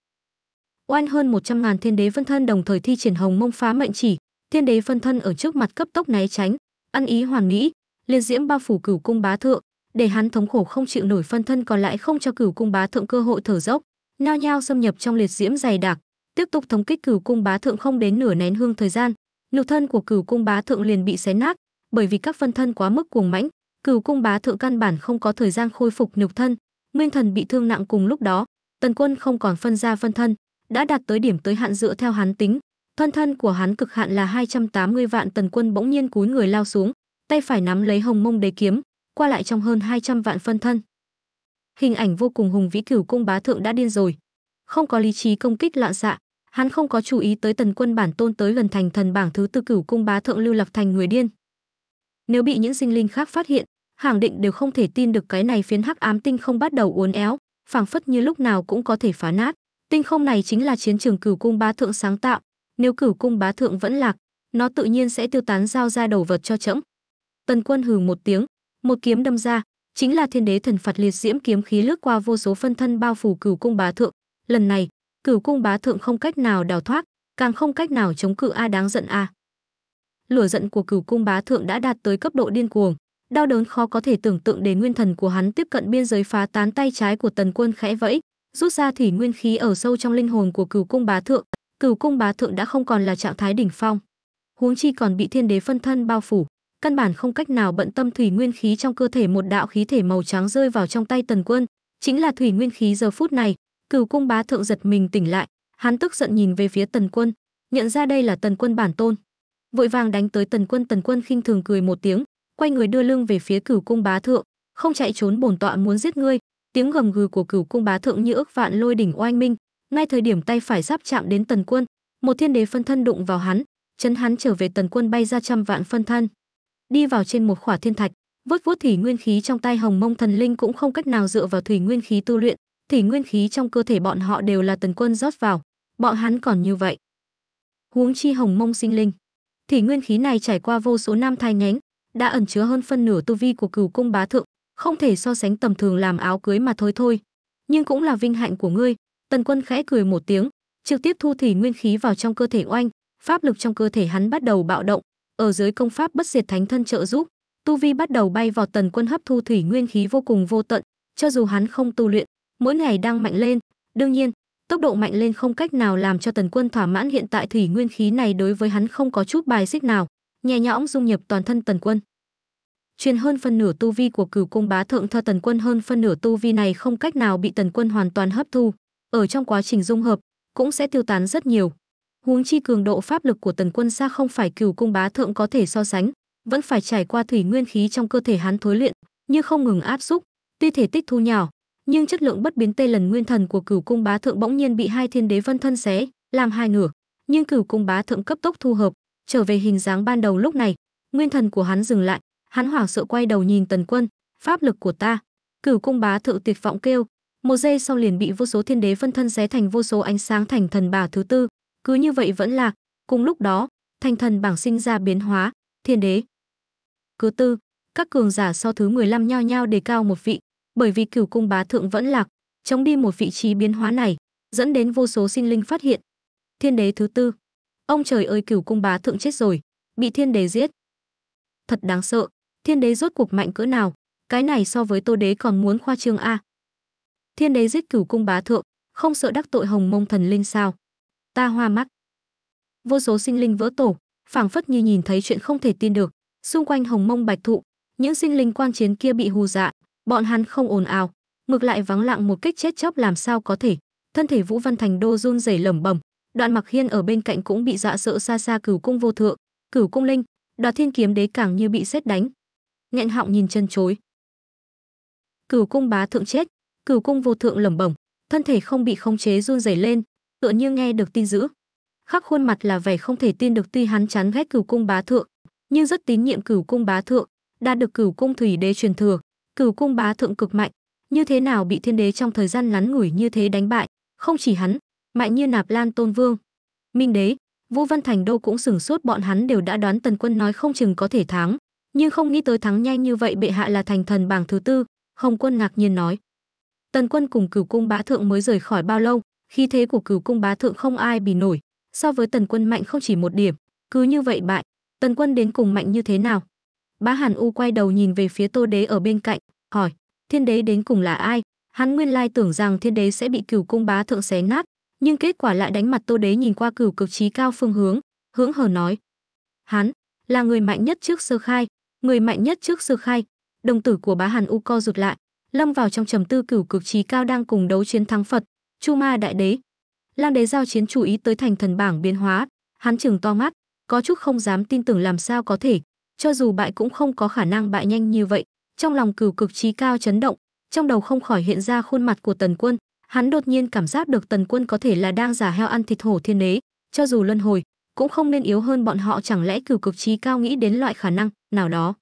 oanh hơn 100 ngàn thiên đế phân thân đồng thời thi triển hồng mông phá mệnh chỉ thiên đế phân thân ở trước mặt cấp tốc né tránh ăn ý hoàn mỹ liệt diễm bao phủ cửu cung bá thượng để hắn thống khổ không chịu nổi phân thân còn lại không cho cửu cung bá thượng cơ hội thở dốc nhao nhao xâm nhập trong liệt diễm dày đặc tiếp tục thống kích cửu cung bá thượng không đến nửa nén hương thời gian nhục thân của cửu cung bá thượng liền bị xé nát bởi vì các phân thân quá mức cuồng mãnh cửu cung bá thượng căn bản không có thời gian khôi phục nhục thân nguyên thần bị thương nặng cùng lúc đó tần quân không còn phân ra phân thân đã đạt tới điểm tới hạn dựa theo hắn tính. Thân thân của hắn cực hạn là 280 vạn tần quân bỗng nhiên cúi người lao xuống, tay phải nắm lấy hồng mông đế kiếm, qua lại trong hơn 200 vạn phân thân. Hình ảnh vô cùng hùng vĩ cửu cung bá thượng đã điên rồi. Không có lý trí công kích loạn xạ, hắn không có chú ý tới tần quân bản tôn tới gần thành thần bảng thứ tư cửu cung bá thượng lưu lập thành người điên. Nếu bị những sinh linh khác phát hiện, hàng định đều không thể tin được cái này phiến hắc ám tinh không bắt đầu uốn éo, phảng phất như lúc nào cũng có thể phá nát. Tinh không này chính là chiến trường cửu cung bá thượng sáng tạo, nếu cửu cung bá thượng vẫn lạc, nó tự nhiên sẽ tiêu tán giao ra đầu vật cho trẫm. Tần Quân hừ một tiếng, một kiếm đâm ra, chính là thiên đế thần phạt liệt diễm kiếm khí lướt qua vô số phân thân bao phủ cửu cung bá thượng, lần này, cửu cung bá thượng không cách nào đào thoát, càng không cách nào chống cự a đáng giận a. Lửa giận của cửu cung bá thượng đã đạt tới cấp độ điên cuồng, đau đớn khó có thể tưởng tượng đến nguyên thần của hắn tiếp cận biên giới phá tán tay trái của Tần Quân khẽ vẫy, rút ra thủy nguyên khí ở sâu trong linh hồn của cửu cung bá thượng cửu cung bá thượng đã không còn là trạng thái đỉnh phong huống chi còn bị thiên đế phân thân bao phủ căn bản không cách nào bận tâm thủy nguyên khí trong cơ thể một đạo khí thể màu trắng rơi vào trong tay tần quân chính là thủy nguyên khí giờ phút này cửu cung bá thượng giật mình tỉnh lại hắn tức giận nhìn về phía tần quân nhận ra đây là tần quân bản tôn vội vàng đánh tới tần quân tần quân khinh thường cười một tiếng quay người đưa lưng về phía cửu cung bá thượng không chạy trốn bổn tọa muốn giết ngươi tiếng gầm gừ của cửu cung bá thượng như ước vạn lôi đỉnh oanh minh ngay thời điểm tay phải sắp chạm đến tần quân một thiên đế phân thân đụng vào hắn chấn hắn trở về tần quân bay ra trăm vạn phân thân đi vào trên một khỏa thiên thạch vớt vuốt thủy nguyên khí trong tay hồng mông thần linh cũng không cách nào dựa vào thủy nguyên khí tu luyện thủy nguyên khí trong cơ thể bọn họ đều là tần quân rót vào bọn hắn còn như vậy huống chi hồng mông sinh linh thủy nguyên khí này trải qua vô số năm thai nhánh đã ẩn chứa hơn phân nửa tu vi của cửu cung bá thượng không thể so sánh tầm thường làm áo cưới mà thôi thôi, nhưng cũng là vinh hạnh của ngươi." Tần Quân khẽ cười một tiếng, trực tiếp thu thỉ nguyên khí vào trong cơ thể oanh, pháp lực trong cơ thể hắn bắt đầu bạo động, ở dưới công pháp bất diệt thánh thân trợ giúp, tu vi bắt đầu bay vào Tần Quân hấp thu thủy nguyên khí vô cùng vô tận, cho dù hắn không tu luyện, mỗi ngày đang mạnh lên, đương nhiên, tốc độ mạnh lên không cách nào làm cho Tần Quân thỏa mãn hiện tại thủy nguyên khí này đối với hắn không có chút bài xích nào, nhẹ nhõm dung nhập toàn thân Tần Quân truyền hơn phân nửa tu vi của cửu cung bá thượng thoa tần quân hơn phân nửa tu vi này không cách nào bị tần quân hoàn toàn hấp thu ở trong quá trình dung hợp cũng sẽ tiêu tán rất nhiều huống chi cường độ pháp lực của tần quân xa không phải cửu cung bá thượng có thể so sánh vẫn phải trải qua thủy nguyên khí trong cơ thể hắn thối luyện như không ngừng áp xúc tuy thể tích thu nhỏ nhưng chất lượng bất biến tê lần nguyên thần của cửu cung bá thượng bỗng nhiên bị hai thiên đế vân thân xé làm hai nửa nhưng cửu cung bá thượng cấp tốc thu hợp trở về hình dáng ban đầu lúc này nguyên thần của hắn dừng lại Hắn hoảng sợ quay đầu nhìn Tần Quân, pháp lực của ta. Cửu cung bá thượng tuyệt vọng kêu, một giây sau liền bị vô số thiên đế phân thân xé thành vô số ánh sáng thành thần bà thứ tư, cứ như vậy vẫn lạc cùng lúc đó, thành thần bảng sinh ra biến hóa, thiên đế. Cứ tư, các cường giả so thứ 15 nhao nhao đề cao một vị, bởi vì cửu cung bá thượng vẫn lạc, chống đi một vị trí biến hóa này, dẫn đến vô số sinh linh phát hiện. Thiên đế thứ tư. Ông trời ơi cửu cung bá thượng chết rồi, bị thiên đế giết. Thật đáng sợ, thiên đế rốt cuộc mạnh cỡ nào cái này so với tô đế còn muốn khoa trương a thiên đế giết cửu cung bá thượng không sợ đắc tội hồng mông thần linh sao ta hoa mắt vô số sinh linh vỡ tổ phảng phất như nhìn thấy chuyện không thể tin được xung quanh hồng mông bạch thụ những sinh linh quan chiến kia bị hù dạ bọn hắn không ồn ào ngược lại vắng lặng một kích chết chóc làm sao có thể thân thể vũ văn thành đô run rẩy lẩm bẩm đoạn mặc hiên ở bên cạnh cũng bị dạ sợ xa xa cửu cung vô thượng cửu cung linh đoạt thiên kiếm đế càng như bị xét đánh nghẹn họng nhìn chân chối. Cửu cung bá thượng chết, cửu cung vô thượng lẩm bẩm, thân thể không bị khống chế run rẩy lên, tựa như nghe được tin dữ. Khắp khuôn mặt là vẻ không thể tin được tuy hắn chán ghét cửu cung bá thượng, nhưng rất tín nhiệm cửu cung bá thượng, đã được cửu cung thủy đế truyền thừa, cửu cung bá thượng cực mạnh, như thế nào bị thiên đế trong thời gian ngắn ngủi như thế đánh bại, không chỉ hắn, mạnh như nạp lan tôn vương, minh đế, Vũ Văn Thành đô cũng sửng sốt bọn hắn đều đã đoán Tần Quân nói không chừng có thể thắng nhưng không nghĩ tới thắng nhanh như vậy bệ hạ là thành thần bảng thứ tư hồng quân ngạc nhiên nói tần quân cùng cửu cung bá thượng mới rời khỏi bao lâu khi thế của cửu cung bá thượng không ai bì nổi so với tần quân mạnh không chỉ một điểm cứ như vậy bại tần quân đến cùng mạnh như thế nào bá hàn u quay đầu nhìn về phía tô đế ở bên cạnh hỏi thiên đế đến cùng là ai hắn nguyên lai tưởng rằng thiên đế sẽ bị cửu cung bá thượng xé nát nhưng kết quả lại đánh mặt tô đế nhìn qua cửu cực trí cao phương hướng hướng hờ nói hắn là người mạnh nhất trước sơ khai người mạnh nhất trước sư khai đồng tử của bá hàn u co rụt lại lâm vào trong trầm tư cửu cực trí cao đang cùng đấu chiến thắng phật chu ma đại đế lang đế giao chiến chú ý tới thành thần bảng biến hóa hắn chừng to mắt có chút không dám tin tưởng làm sao có thể cho dù bại cũng không có khả năng bại nhanh như vậy trong lòng cửu cực trí cao chấn động trong đầu không khỏi hiện ra khuôn mặt của tần quân hắn đột nhiên cảm giác được tần quân có thể là đang giả heo ăn thịt hổ thiên đế cho dù luân hồi cũng không nên yếu hơn bọn họ chẳng lẽ cửu cực trí cao nghĩ đến loại khả năng nào đó.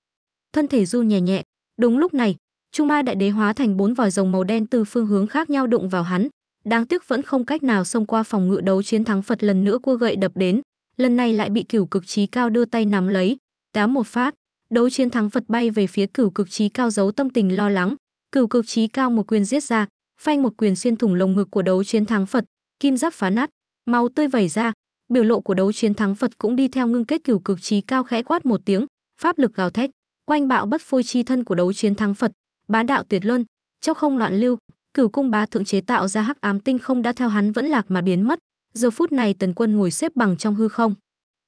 Thân thể du nhẹ nhẹ, đúng lúc này, Trung Ma đại đế hóa thành bốn vòi rồng màu đen từ phương hướng khác nhau đụng vào hắn, đáng tiếc vẫn không cách nào xông qua phòng ngự đấu chiến thắng Phật lần nữa cua gậy đập đến, lần này lại bị cửu cực chí cao đưa tay nắm lấy, tám một phát, đấu chiến thắng Phật bay về phía cửu cực chí cao giấu tâm tình lo lắng, cửu cực chí cao một quyền giết ra, phanh một quyền xuyên thủng lồng ngực của đấu chiến thắng Phật, kim giáp phá nát, máu tươi vẩy ra, biểu lộ của đấu chiến thắng Phật cũng đi theo ngưng kết cửu cực chí cao khẽ quát một tiếng, pháp lực gào thét, quanh bạo bất phôi chi thân của đấu chiến thắng Phật, bá đạo tuyệt luân, trong không loạn lưu, cửu cung bá thượng chế tạo ra hắc ám tinh không đã theo hắn vẫn lạc mà biến mất. Giờ phút này Tần Quân ngồi xếp bằng trong hư không,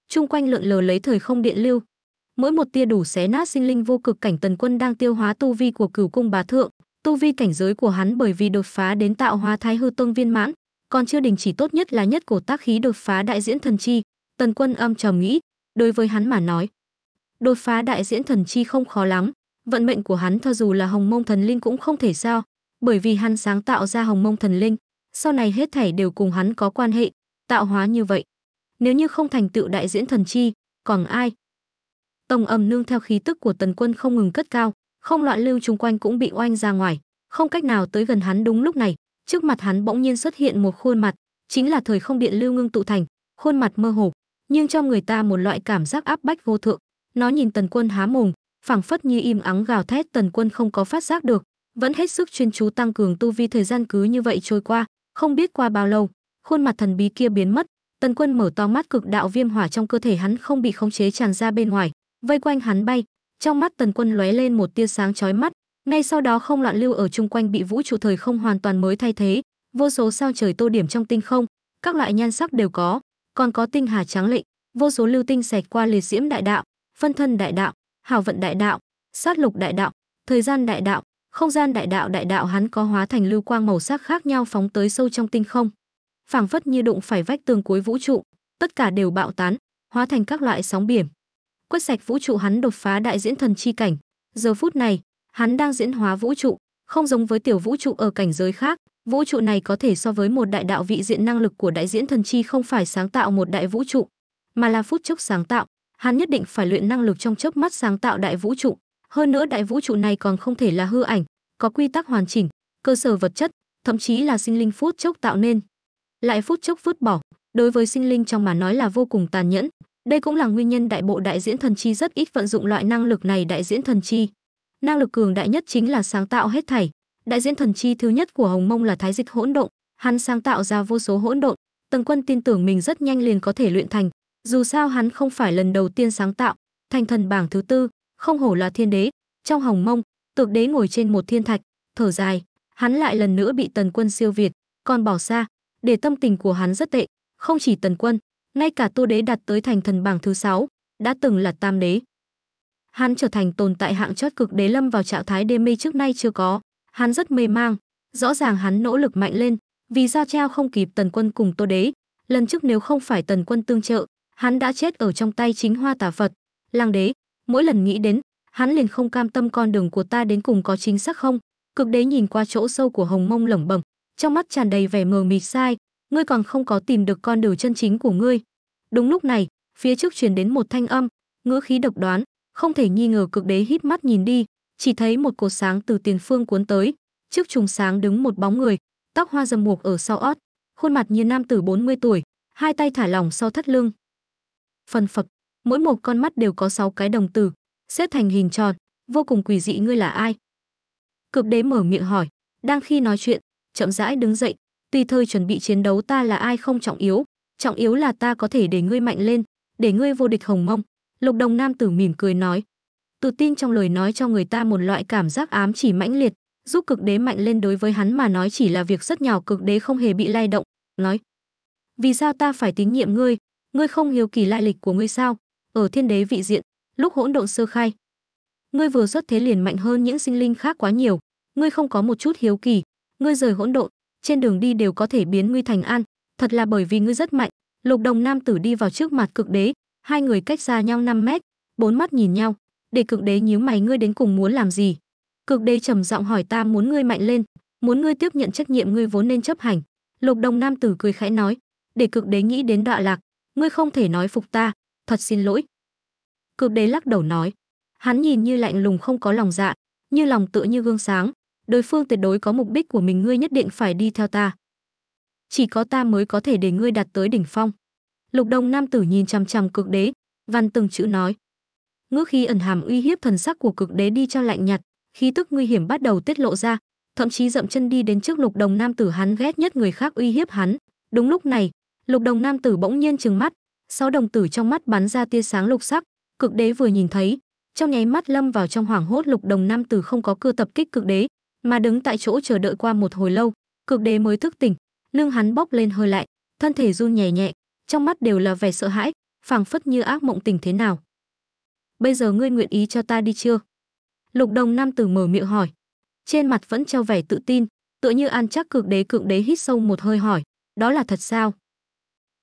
chung quanh lượn lờ lấy thời không điện lưu. Mỗi một tia đủ xé nát sinh linh vô cực cảnh Tần Quân đang tiêu hóa tu vi của cửu cung bá thượng, tu vi cảnh giới của hắn bởi vì đột phá đến tạo hóa thái hư tông viên mãn, còn chưa đình chỉ tốt nhất là nhất cổ tác khí đột phá đại diễn thần chi. Tần Quân âm trầm nghĩ, đối với hắn mà nói, đột phá đại diễn thần chi không khó lắm vận mệnh của hắn cho dù là hồng mông thần linh cũng không thể sao bởi vì hắn sáng tạo ra hồng mông thần linh sau này hết thảy đều cùng hắn có quan hệ tạo hóa như vậy nếu như không thành tựu đại diễn thần chi còn ai tông ầm nương theo khí tức của tần quân không ngừng cất cao không loạn lưu chung quanh cũng bị oanh ra ngoài không cách nào tới gần hắn đúng lúc này trước mặt hắn bỗng nhiên xuất hiện một khuôn mặt chính là thời không điện lưu ngưng tụ thành khuôn mặt mơ hồ nhưng cho người ta một loại cảm giác áp bách vô thượng nó nhìn tần quân há mồm, phảng phất như im ắng gào thét tần quân không có phát giác được, vẫn hết sức chuyên chú tăng cường tu vi thời gian cứ như vậy trôi qua, không biết qua bao lâu, khuôn mặt thần bí kia biến mất, tần quân mở to mắt cực đạo viêm hỏa trong cơ thể hắn không bị khống chế tràn ra bên ngoài, vây quanh hắn bay, trong mắt tần quân lóe lên một tia sáng chói mắt, ngay sau đó không loạn lưu ở chung quanh bị vũ trụ thời không hoàn toàn mới thay thế, vô số sao trời tô điểm trong tinh không, các loại nhan sắc đều có, còn có tinh hà trắng lệ, vô số lưu tinh xẹt qua liệt diễm đại đạo, phân thân đại đạo, hào vận đại đạo, sát lục đại đạo, thời gian đại đạo, không gian đại đạo đại đạo hắn có hóa thành lưu quang màu sắc khác nhau phóng tới sâu trong tinh không. Phảng phất như đụng phải vách tường cuối vũ trụ, tất cả đều bạo tán, hóa thành các loại sóng biển. Quét sạch vũ trụ hắn đột phá đại diễn thần chi cảnh, giờ phút này, hắn đang diễn hóa vũ trụ, không giống với tiểu vũ trụ ở cảnh giới khác, vũ trụ này có thể so với một đại đạo vị diện năng lực của đại diễn thần chi không phải sáng tạo một đại vũ trụ, mà là phút chốc sáng tạo, hắn nhất định phải luyện năng lực trong chớp mắt sáng tạo đại vũ trụ hơn nữa đại vũ trụ này còn không thể là hư ảnh có quy tắc hoàn chỉnh cơ sở vật chất thậm chí là sinh linh phút chốc tạo nên lại phút chốc vứt bỏ đối với sinh linh trong mà nói là vô cùng tàn nhẫn đây cũng là nguyên nhân đại bộ đại diễn thần chi rất ít vận dụng loại năng lực này đại diễn thần chi năng lực cường đại nhất chính là sáng tạo hết thảy đại diễn thần chi thứ nhất của hồng mông là thái dịch hỗn độn hắn sáng tạo ra vô số hỗn độn Tầng quân tin tưởng mình rất nhanh liền có thể luyện thành dù sao hắn không phải lần đầu tiên sáng tạo, thành thần bảng thứ tư, không hổ là thiên đế. Trong hồng mông, tược đế ngồi trên một thiên thạch, thở dài, hắn lại lần nữa bị tần quân siêu việt, còn bỏ xa, để tâm tình của hắn rất tệ. Không chỉ tần quân, ngay cả tô đế đặt tới thành thần bảng thứ sáu, đã từng là tam đế. Hắn trở thành tồn tại hạng chót cực đế lâm vào trạng thái đê mê trước nay chưa có. Hắn rất mê mang, rõ ràng hắn nỗ lực mạnh lên, vì giao treo không kịp tần quân cùng tô đế. Lần trước nếu không phải tần quân tương trợ, hắn đã chết ở trong tay chính hoa tà phật lang đế mỗi lần nghĩ đến hắn liền không cam tâm con đường của ta đến cùng có chính xác không cực đế nhìn qua chỗ sâu của hồng mông lẩm bẩm trong mắt tràn đầy vẻ mờ mịt sai ngươi còn không có tìm được con đường chân chính của ngươi đúng lúc này phía trước truyền đến một thanh âm ngữ khí độc đoán không thể nghi ngờ cực đế hít mắt nhìn đi chỉ thấy một cột sáng từ tiền phương cuốn tới trước trùng sáng đứng một bóng người tóc hoa dầm mục ở sau ót khuôn mặt như nam tử 40 tuổi hai tay thả lỏng sau thắt lưng phần phật, mỗi một con mắt đều có sáu cái đồng tử, xếp thành hình tròn, vô cùng quỷ dị ngươi là ai? Cực đế mở miệng hỏi, đang khi nói chuyện, chậm rãi đứng dậy, tùy thời chuẩn bị chiến đấu ta là ai không trọng yếu, trọng yếu là ta có thể để ngươi mạnh lên, để ngươi vô địch hồng mông. Lục đồng nam tử mỉm cười nói, tự tin trong lời nói cho người ta một loại cảm giác ám chỉ mãnh liệt, giúp cực đế mạnh lên đối với hắn mà nói chỉ là việc rất nhỏ cực đế không hề bị lay động, nói. Vì sao ta phải tín nhiệm ngươi, ngươi không hiếu kỳ lai lịch của ngươi sao? Ở thiên đế vị diện, lúc hỗn độn sơ khai, ngươi vừa xuất thế liền mạnh hơn những sinh linh khác quá nhiều, ngươi không có một chút hiếu kỳ, ngươi rời hỗn độn, trên đường đi đều có thể biến ngươi thành an, thật là bởi vì ngươi rất mạnh. Lục Đồng nam tử đi vào trước mặt cực đế, hai người cách xa nhau 5 mét, bốn mắt nhìn nhau, để cực đế nhíu mày ngươi đến cùng muốn làm gì? Cực đế trầm giọng hỏi ta muốn ngươi mạnh lên, muốn ngươi tiếp nhận trách nhiệm ngươi vốn nên chấp hành. Lục Đồng nam tử cười khẽ nói, để cực đế nghĩ đến đọa lạc, ngươi không thể nói phục ta, thật xin lỗi. Cực đế lắc đầu nói, hắn nhìn như lạnh lùng không có lòng dạ, như lòng tựa như gương sáng, đối phương tuyệt đối có mục đích của mình ngươi nhất định phải đi theo ta. Chỉ có ta mới có thể để ngươi đạt tới đỉnh phong. Lục Đông nam tử nhìn chằm chằm cực đế, văn từng chữ nói. Ngước khi ẩn hàm uy hiếp thần sắc của cực đế đi cho lạnh nhạt, khí tức nguy hiểm bắt đầu tiết lộ ra, thậm chí dậm chân đi đến trước Lục Đồng nam tử hắn ghét nhất người khác uy hiếp hắn. Đúng lúc này, Lục đồng nam tử bỗng nhiên trừng mắt, sáu đồng tử trong mắt bắn ra tia sáng lục sắc, cực đế vừa nhìn thấy, trong nháy mắt lâm vào trong hoảng hốt lục đồng nam tử không có cưa tập kích cực đế, mà đứng tại chỗ chờ đợi qua một hồi lâu, cực đế mới thức tỉnh, lưng hắn bốc lên hơi lại, thân thể run nhẹ nhẹ, trong mắt đều là vẻ sợ hãi, phảng phất như ác mộng tình thế nào. Bây giờ ngươi nguyện ý cho ta đi chưa? Lục đồng nam tử mở miệng hỏi. Trên mặt vẫn treo vẻ tự tin, tựa như an chắc cực đế cực đế hít sâu một hơi hỏi, đó là thật sao?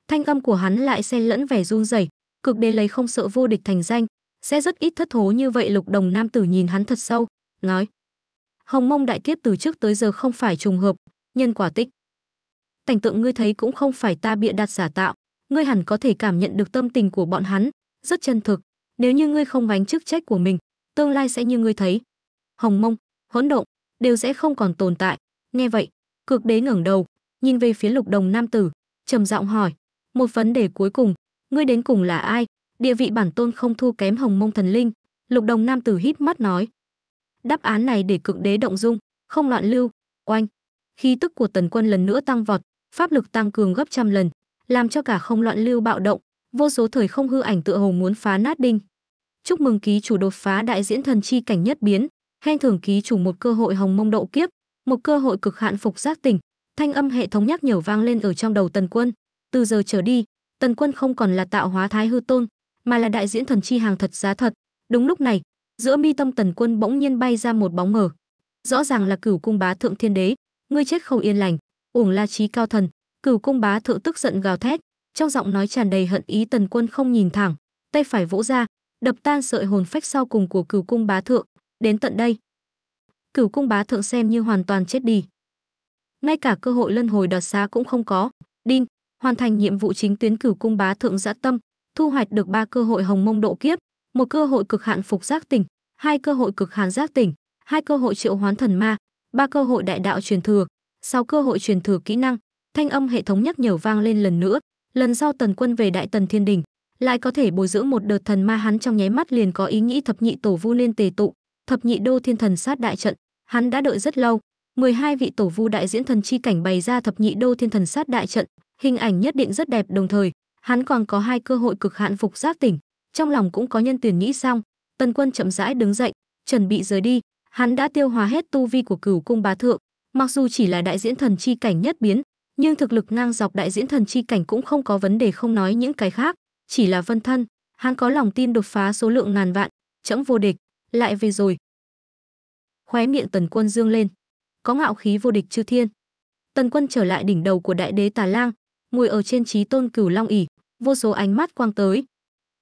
thanh âm của hắn lại xen lẫn vẻ run rẩy cực đế lấy không sợ vô địch thành danh sẽ rất ít thất hố như vậy lục đồng nam tử nhìn hắn thật sâu nói hồng mông đại kiếp từ trước tới giờ không phải trùng hợp nhân quả tích cảnh tượng ngươi thấy cũng không phải ta bịa đặt giả tạo ngươi hẳn có thể cảm nhận được tâm tình của bọn hắn rất chân thực nếu như ngươi không gánh chức trách của mình tương lai sẽ như ngươi thấy hồng mông hỗn động đều sẽ không còn tồn tại nghe vậy cực đế ngẩng đầu nhìn về phía lục đồng nam tử trầm giọng hỏi một vấn đề cuối cùng ngươi đến cùng là ai địa vị bản tôn không thua kém hồng mông thần linh lục đồng nam tử hít mắt nói đáp án này để cực đế động dung không loạn lưu oanh khi tức của tần quân lần nữa tăng vọt pháp lực tăng cường gấp trăm lần làm cho cả không loạn lưu bạo động vô số thời không hư ảnh tựa hồ muốn phá nát đinh chúc mừng ký chủ đột phá đại diễn thần chi cảnh nhất biến khen thưởng ký chủ một cơ hội hồng mông độ kiếp một cơ hội cực hạn phục giác tỉnh thanh âm hệ thống nhắc nhở vang lên ở trong đầu tần quân từ giờ trở đi tần quân không còn là tạo hóa thái hư tôn mà là đại diễn thần chi hàng thật giá thật đúng lúc này giữa mi tâm tần quân bỗng nhiên bay ra một bóng mờ rõ ràng là cửu cung bá thượng thiên đế ngươi chết không yên lành uổng la trí cao thần cửu cung bá thượng tức giận gào thét trong giọng nói tràn đầy hận ý tần quân không nhìn thẳng tay phải vỗ ra đập tan sợi hồn phách sau cùng của cửu cung bá thượng đến tận đây cửu cung bá thượng xem như hoàn toàn chết đi ngay cả cơ hội lân hồi đoạt xá cũng không có đinh hoàn thành nhiệm vụ chính tuyến cửu cung bá thượng dã tâm, thu hoạch được ba cơ hội hồng mông độ kiếp, một cơ hội cực hạn phục giác tỉnh, hai cơ hội cực hạn giác tỉnh, hai cơ hội triệu hoán thần ma, ba cơ hội đại đạo truyền thừa, sáu cơ hội truyền thừa kỹ năng. Thanh âm hệ thống nhắc nhở vang lên lần nữa, lần sau Tần Quân về Đại Tần Thiên Đình, lại có thể bồi dưỡng một đợt thần ma hắn trong nháy mắt liền có ý nghĩ thập nhị tổ vu liên tề tụ, thập nhị đô thiên thần sát đại trận, hắn đã đợi rất lâu. 12 vị tổ vu đại diễn thần chi cảnh bày ra thập nhị đô thiên thần sát đại trận, hình ảnh nhất định rất đẹp đồng thời hắn còn có hai cơ hội cực hạn phục giác tỉnh trong lòng cũng có nhân tuyển nghĩ xong tần quân chậm rãi đứng dậy chuẩn bị rời đi hắn đã tiêu hóa hết tu vi của cửu cung bá thượng mặc dù chỉ là đại diễn thần chi cảnh nhất biến nhưng thực lực ngang dọc đại diễn thần chi cảnh cũng không có vấn đề không nói những cái khác chỉ là vân thân hắn có lòng tin đột phá số lượng ngàn vạn chẫm vô địch lại về rồi khóe miệng tần quân dương lên có ngạo khí vô địch chư thiên tần quân trở lại đỉnh đầu của đại đế tà lang ngồi ở trên trí tôn cửu long ỉ, vô số ánh mắt quang tới.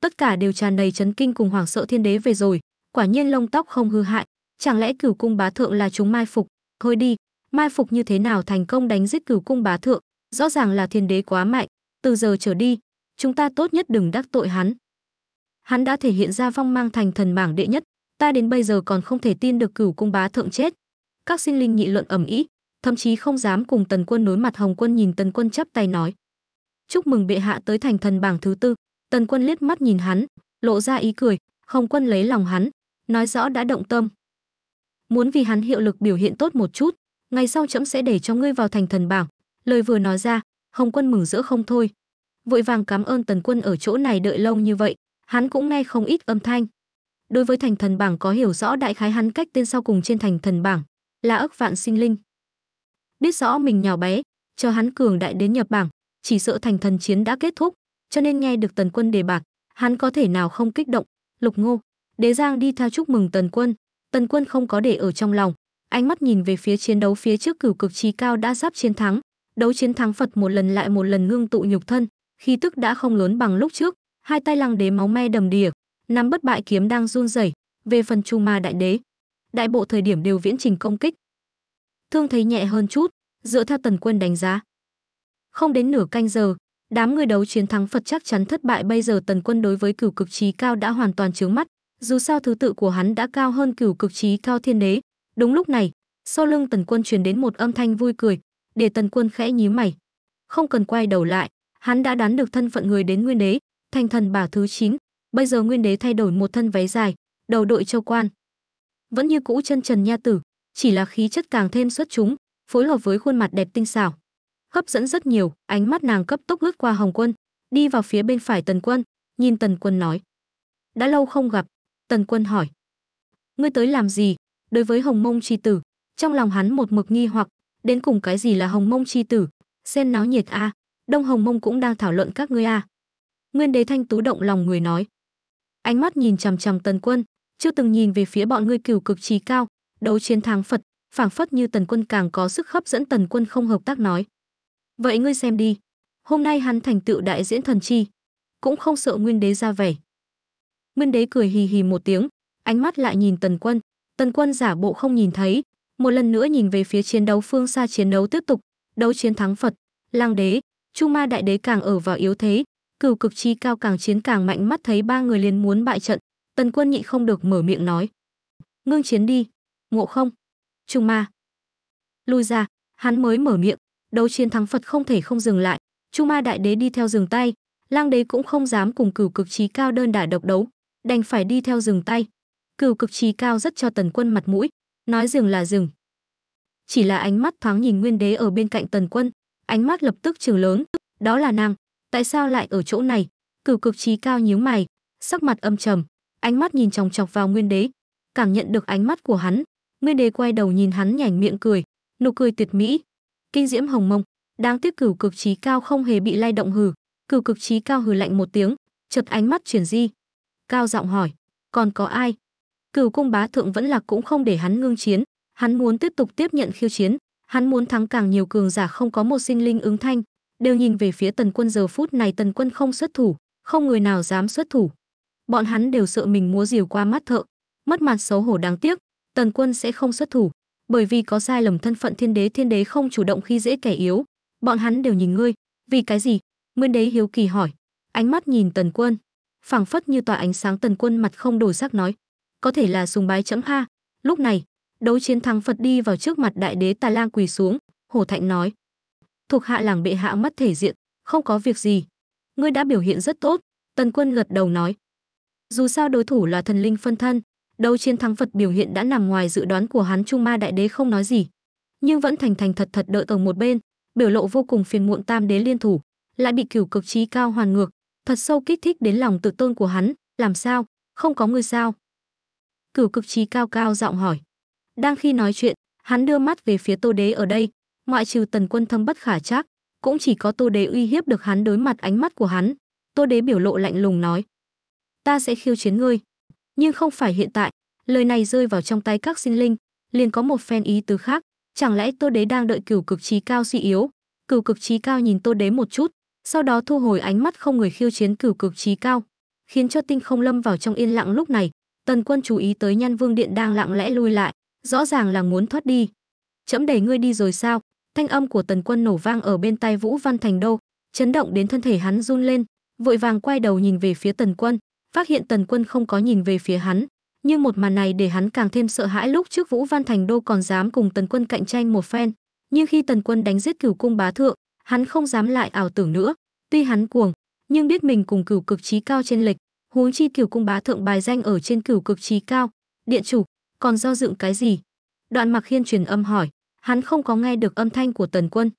Tất cả đều tràn đầy chấn kinh cùng hoảng sợ thiên đế về rồi, quả nhiên lông tóc không hư hại, chẳng lẽ cửu cung bá thượng là chúng mai phục? Thôi đi, mai phục như thế nào thành công đánh giết cửu cung bá thượng, rõ ràng là thiên đế quá mạnh, từ giờ trở đi, chúng ta tốt nhất đừng đắc tội hắn. Hắn đã thể hiện ra vong mang thành thần bảng đệ nhất, ta đến bây giờ còn không thể tin được cửu cung bá thượng chết. Các sinh linh nghị luận ầm ĩ, thậm chí không dám cùng tần quân đối mặt hồng quân nhìn tần quân chắp tay nói chúc mừng bệ hạ tới thành thần bảng thứ tư tần quân liếc mắt nhìn hắn lộ ra ý cười hồng quân lấy lòng hắn nói rõ đã động tâm muốn vì hắn hiệu lực biểu hiện tốt một chút ngày sau trẫm sẽ để cho ngươi vào thành thần bảng lời vừa nói ra hồng quân mừng rỡ không thôi vội vàng cảm ơn tần quân ở chỗ này đợi lâu như vậy hắn cũng nghe không ít âm thanh đối với thành thần bảng có hiểu rõ đại khái hắn cách tên sau cùng trên thành thần bảng là ức vạn sinh linh biết rõ mình nhỏ bé, cho hắn cường đại đến nhập bảng, chỉ sợ thành thần chiến đã kết thúc, cho nên nghe được Tần Quân đề bạc, hắn có thể nào không kích động. Lục Ngô, Đế Giang đi theo chúc mừng Tần Quân, Tần Quân không có để ở trong lòng, ánh mắt nhìn về phía chiến đấu phía trước cửu cực trí cao đã sắp chiến thắng, đấu chiến thắng Phật một lần lại một lần ngưng tụ nhục thân, khi tức đã không lớn bằng lúc trước, hai tay lăng đế máu me đầm đìa, nắm bất bại kiếm đang run rẩy, về phần Chu Ma đại đế, đại bộ thời điểm đều viễn trình công kích, thương thấy nhẹ hơn chút, dựa theo Tần Quân đánh giá. Không đến nửa canh giờ, đám người đấu chiến thắng Phật chắc chắn thất bại bây giờ Tần Quân đối với cửu cực trí cao đã hoàn toàn chướng mắt, dù sao thứ tự của hắn đã cao hơn cửu cực trí cao thiên đế. Đúng lúc này, sau lưng Tần Quân truyền đến một âm thanh vui cười, để Tần Quân khẽ nhíu mày. Không cần quay đầu lại, hắn đã đoán được thân phận người đến nguyên đế, thành thần bảo thứ 9, bây giờ nguyên đế thay đổi một thân váy dài, đầu đội châu quan. Vẫn như cũ chân trần nha tử, chỉ là khí chất càng thêm xuất chúng, phối hợp với khuôn mặt đẹp tinh xảo, hấp dẫn rất nhiều, ánh mắt nàng cấp tốc lướt qua Hồng Quân, đi vào phía bên phải Tần Quân, nhìn Tần Quân nói: "Đã lâu không gặp." Tần Quân hỏi: "Ngươi tới làm gì?" Đối với Hồng Mông chi tử, trong lòng hắn một mực nghi hoặc, đến cùng cái gì là Hồng Mông chi tử? Xen náo nhiệt a, Đông Hồng Mông cũng đang thảo luận các ngươi a. Nguyên Đế Thanh Tú động lòng người nói. Ánh mắt nhìn chằm chằm Tần Quân, chưa từng nhìn về phía bọn ngươi cửu cực trí cao, đấu chiến thắng phật phảng phất như tần quân càng có sức hấp dẫn tần quân không hợp tác nói vậy ngươi xem đi hôm nay hắn thành tựu đại diễn thần chi cũng không sợ nguyên đế ra vẻ nguyên đế cười hì hì một tiếng ánh mắt lại nhìn tần quân tần quân giả bộ không nhìn thấy một lần nữa nhìn về phía chiến đấu phương xa chiến đấu tiếp tục đấu chiến thắng phật lang đế trung ma đại đế càng ở vào yếu thế cửu cực chi cao càng chiến càng mạnh mắt thấy ba người liền muốn bại trận tần quân nhị không được mở miệng nói ngưng chiến đi ngộ không trung ma lui ra hắn mới mở miệng đấu chiến thắng phật không thể không dừng lại trung ma đại đế đi theo dừng tay lang đế cũng không dám cùng cửu cực trí cao đơn đả độc đấu đành phải đi theo dừng tay cửu cực trí cao rất cho tần quân mặt mũi nói dừng là dừng chỉ là ánh mắt thoáng nhìn nguyên đế ở bên cạnh tần quân ánh mắt lập tức trường lớn đó là nàng tại sao lại ở chỗ này cửu cực trí cao nhíu mày sắc mặt âm trầm ánh mắt nhìn chòng chọc vào nguyên đế cảm nhận được ánh mắt của hắn Nguyên Đế quay đầu nhìn hắn nhảnh miệng cười, nụ cười tuyệt mỹ, kinh diễm hồng mông, đáng tiếc cửu cực trí cao không hề bị lay động hừ, cửu cực trí cao hừ lạnh một tiếng, chợt ánh mắt chuyển di, cao giọng hỏi, còn có ai? Cửu cung bá thượng vẫn là cũng không để hắn ngưng chiến, hắn muốn tiếp tục tiếp nhận khiêu chiến, hắn muốn thắng càng nhiều cường giả không có một sinh linh ứng thanh, đều nhìn về phía Tần Quân giờ phút này Tần Quân không xuất thủ, không người nào dám xuất thủ. Bọn hắn đều sợ mình múa rìu qua mắt thợ, mất mặt xấu hổ đáng tiếc, tần quân sẽ không xuất thủ bởi vì có sai lầm thân phận thiên đế thiên đế không chủ động khi dễ kẻ yếu bọn hắn đều nhìn ngươi vì cái gì nguyên đế hiếu kỳ hỏi ánh mắt nhìn tần quân phảng phất như tỏa ánh sáng tần quân mặt không đổi sắc nói có thể là sùng bái chấm ha lúc này đấu chiến thắng phật đi vào trước mặt đại đế tà lang quỳ xuống hổ thạnh nói thuộc hạ làng bệ hạ mất thể diện không có việc gì ngươi đã biểu hiện rất tốt tần quân gật đầu nói dù sao đối thủ là thần linh phân thân đấu chiến thắng Phật biểu hiện đã nằm ngoài dự đoán của hắn Trung Ma Đại Đế không nói gì, nhưng vẫn thành thành thật thật đợi ở một bên, biểu lộ vô cùng phiền muộn Tam Đế liên thủ, lại bị cửu cực trí cao hoàn ngược, thật sâu kích thích đến lòng tự tôn của hắn, làm sao, không có người sao? Cửu cực trí cao cao giọng hỏi. Đang khi nói chuyện, hắn đưa mắt về phía Tô Đế ở đây, ngoại trừ Tần Quân thâm bất khả trác, cũng chỉ có Tô Đế uy hiếp được hắn đối mặt ánh mắt của hắn. Tô Đế biểu lộ lạnh lùng nói: "Ta sẽ khiêu chiến ngươi." nhưng không phải hiện tại lời này rơi vào trong tay các sinh linh liền có một phen ý tứ khác chẳng lẽ tô đế đang đợi cửu cực trí cao suy yếu cửu cực trí cao nhìn tô đế một chút sau đó thu hồi ánh mắt không người khiêu chiến cửu cực trí cao khiến cho tinh không lâm vào trong yên lặng lúc này tần quân chú ý tới nhan vương điện đang lặng lẽ lui lại rõ ràng là muốn thoát đi trẫm đẩy ngươi đi rồi sao thanh âm của tần quân nổ vang ở bên tai vũ văn thành đô chấn động đến thân thể hắn run lên vội vàng quay đầu nhìn về phía tần quân phát hiện tần quân không có nhìn về phía hắn nhưng một màn này để hắn càng thêm sợ hãi lúc trước vũ văn thành đô còn dám cùng tần quân cạnh tranh một phen nhưng khi tần quân đánh giết cửu cung bá thượng hắn không dám lại ảo tưởng nữa tuy hắn cuồng nhưng biết mình cùng cửu cực trí cao trên lệch huống chi cửu cung bá thượng bài danh ở trên cửu cực trí cao điện chủ còn do dựng cái gì đoạn mặc hiên truyền âm hỏi hắn không có nghe được âm thanh của tần quân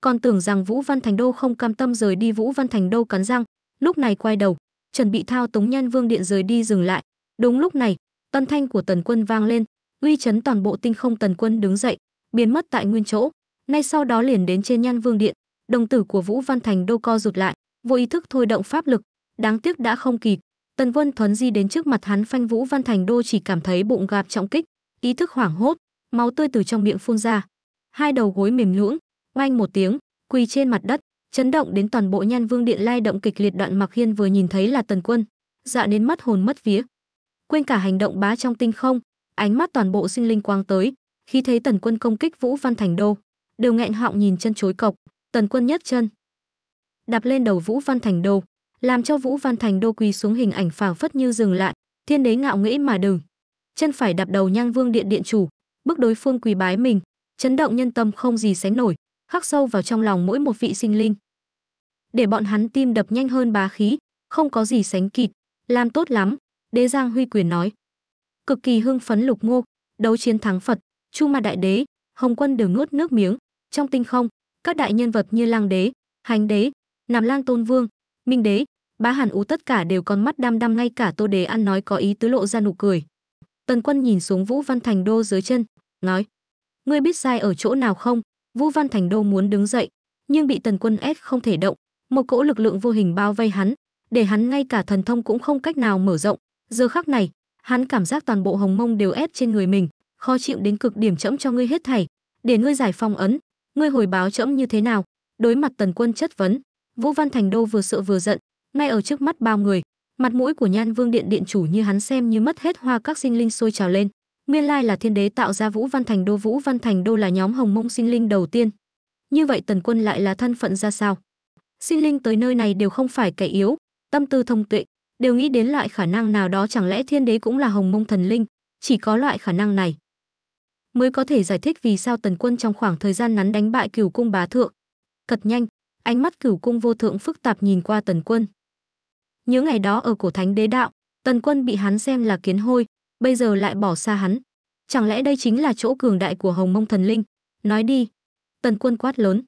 còn tưởng rằng vũ văn thành đô không cam tâm rời đi vũ văn thành đô cắn răng lúc này quay đầu chuẩn bị thao túng nhân vương điện rời đi dừng lại đúng lúc này tân thanh của tần quân vang lên uy chấn toàn bộ tinh không tần quân đứng dậy biến mất tại nguyên chỗ ngay sau đó liền đến trên nhan vương điện đồng tử của vũ văn thành đô co rụt lại vô ý thức thôi động pháp lực đáng tiếc đã không kịp tần quân thuấn di đến trước mặt hắn phanh vũ văn thành đô chỉ cảm thấy bụng gạp trọng kích ý thức hoảng hốt máu tươi từ trong miệng phun ra hai đầu gối mềm nhũn oanh một tiếng quỳ trên mặt đất chấn động đến toàn bộ nhan vương điện lai động kịch liệt đoạn mặc hiên vừa nhìn thấy là tần quân dọa dạ đến mất hồn mất vía quên cả hành động bá trong tinh không ánh mắt toàn bộ sinh linh quang tới khi thấy tần quân công kích vũ văn thành đô đều nghẹn họng nhìn chân chối cộc tần quân nhất chân đạp lên đầu vũ văn thành đô làm cho vũ văn thành đô quỳ xuống hình ảnh phảng phất như dừng lại thiên đế ngạo nghĩ mà đừng chân phải đạp đầu nhan vương điện điện chủ bước đối phương quỳ bái mình chấn động nhân tâm không gì sánh nổi khắc sâu vào trong lòng mỗi một vị sinh linh. Để bọn hắn tim đập nhanh hơn bá khí, không có gì sánh kịp, làm tốt lắm, đế Giang Huy Quyền nói. Cực kỳ hưng phấn lục ngô, đấu chiến thắng Phật, Chu Ma Đại Đế, Hồng Quân đều nuốt nước miếng, trong tinh không, các đại nhân vật như lang Đế, Hành Đế, Nam Lang Tôn Vương, Minh Đế, Bá Hàn Ú tất cả đều con mắt đăm đăm ngay cả Tô Đế ăn nói có ý tứ lộ ra nụ cười. Tần Quân nhìn xuống Vũ Văn Thành Đô dưới chân, nói: "Ngươi biết sai ở chỗ nào không? Vũ Văn Thành Đô muốn đứng dậy, nhưng bị Tần Quân ép không thể động, một cỗ lực lượng vô hình bao vây hắn, để hắn ngay cả thần thông cũng không cách nào mở rộng. Giờ khắc này, hắn cảm giác toàn bộ hồng mông đều ép trên người mình, khó chịu đến cực điểm chậm cho ngươi hết thảy, để ngươi giải phong ấn, ngươi hồi báo chậm như thế nào? Đối mặt Tần Quân chất vấn, Vũ Văn Thành Đô vừa sợ vừa giận, ngay ở trước mắt bao người, mặt mũi của Nhan Vương Điện điện chủ như hắn xem như mất hết hoa các sinh linh sôi trào lên. Nguyên lai là thiên đế tạo ra Vũ Văn Thành Đô, Vũ Văn Thành Đô là nhóm Hồng Mông sinh linh đầu tiên. Như vậy Tần Quân lại là thân phận ra sao? Sinh linh tới nơi này đều không phải kẻ yếu, tâm tư thông tuệ, đều nghĩ đến loại khả năng nào đó chẳng lẽ thiên đế cũng là Hồng Mông thần linh, chỉ có loại khả năng này mới có thể giải thích vì sao Tần Quân trong khoảng thời gian ngắn đánh bại Cửu cung bá thượng. Cật nhanh, ánh mắt Cửu cung vô thượng phức tạp nhìn qua Tần Quân. Những ngày đó ở cổ thánh đế đạo, Tần Quân bị hắn xem là kiến hôi, bây giờ lại bỏ xa hắn. Chẳng lẽ đây chính là chỗ cường đại của Hồng Mông Thần Linh? Nói đi. Tần Quân quát lớn.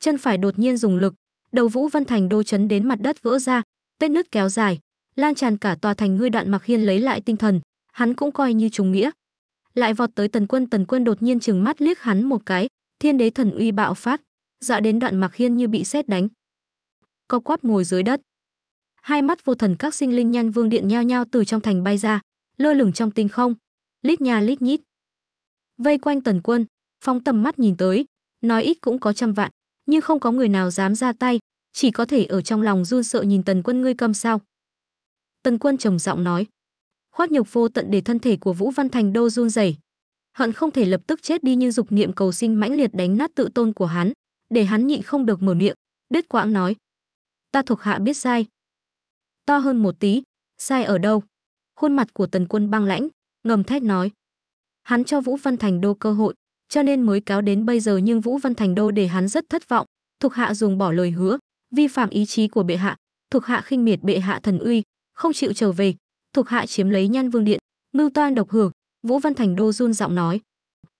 Chân phải đột nhiên dùng lực, đầu Vũ văn Thành đô chấn đến mặt đất vỡ ra, vết nước kéo dài, lan tràn cả tòa thành ngươi đoạn Mặc Hiên lấy lại tinh thần, hắn cũng coi như trùng nghĩa. Lại vọt tới Tần Quân, Tần Quân đột nhiên trừng mắt liếc hắn một cái, Thiên Đế thần uy bạo phát, dọa đến đoạn Mặc Hiên như bị xét đánh. Co quắp ngồi dưới đất. Hai mắt vô thần các sinh linh nhanh vương điện nhao nhao từ trong thành bay ra, lơ lửng trong tinh không, lít nhà lít nhít. Vây quanh Tần Quân, phóng tầm mắt nhìn tới, nói ít cũng có trăm vạn, nhưng không có người nào dám ra tay, chỉ có thể ở trong lòng run sợ nhìn Tần Quân ngươi cầm sao? Tần Quân trầm giọng nói. Khoác nhục vô tận để thân thể của Vũ Văn Thành đô run rẩy. Hận không thể lập tức chết đi như dục niệm cầu sinh mãnh liệt đánh nát tự tôn của hắn, để hắn nhịn không được mở miệng, đứt quãng nói: "Ta thuộc hạ biết sai." To hơn một tí, sai ở đâu? khuôn mặt của Tần Quân băng lãnh, ngầm thét nói. Hắn cho Vũ Văn Thành Đô cơ hội, cho nên mới cáo đến bây giờ nhưng Vũ Văn Thành Đô để hắn rất thất vọng, thuộc hạ dùng bỏ lời hứa, vi phạm ý chí của bệ hạ, thuộc hạ khinh miệt bệ hạ thần uy, không chịu trở về, thuộc hạ chiếm lấy Nhan Vương điện, mưu toan độc hưởng, Vũ Văn Thành Đô run giọng nói.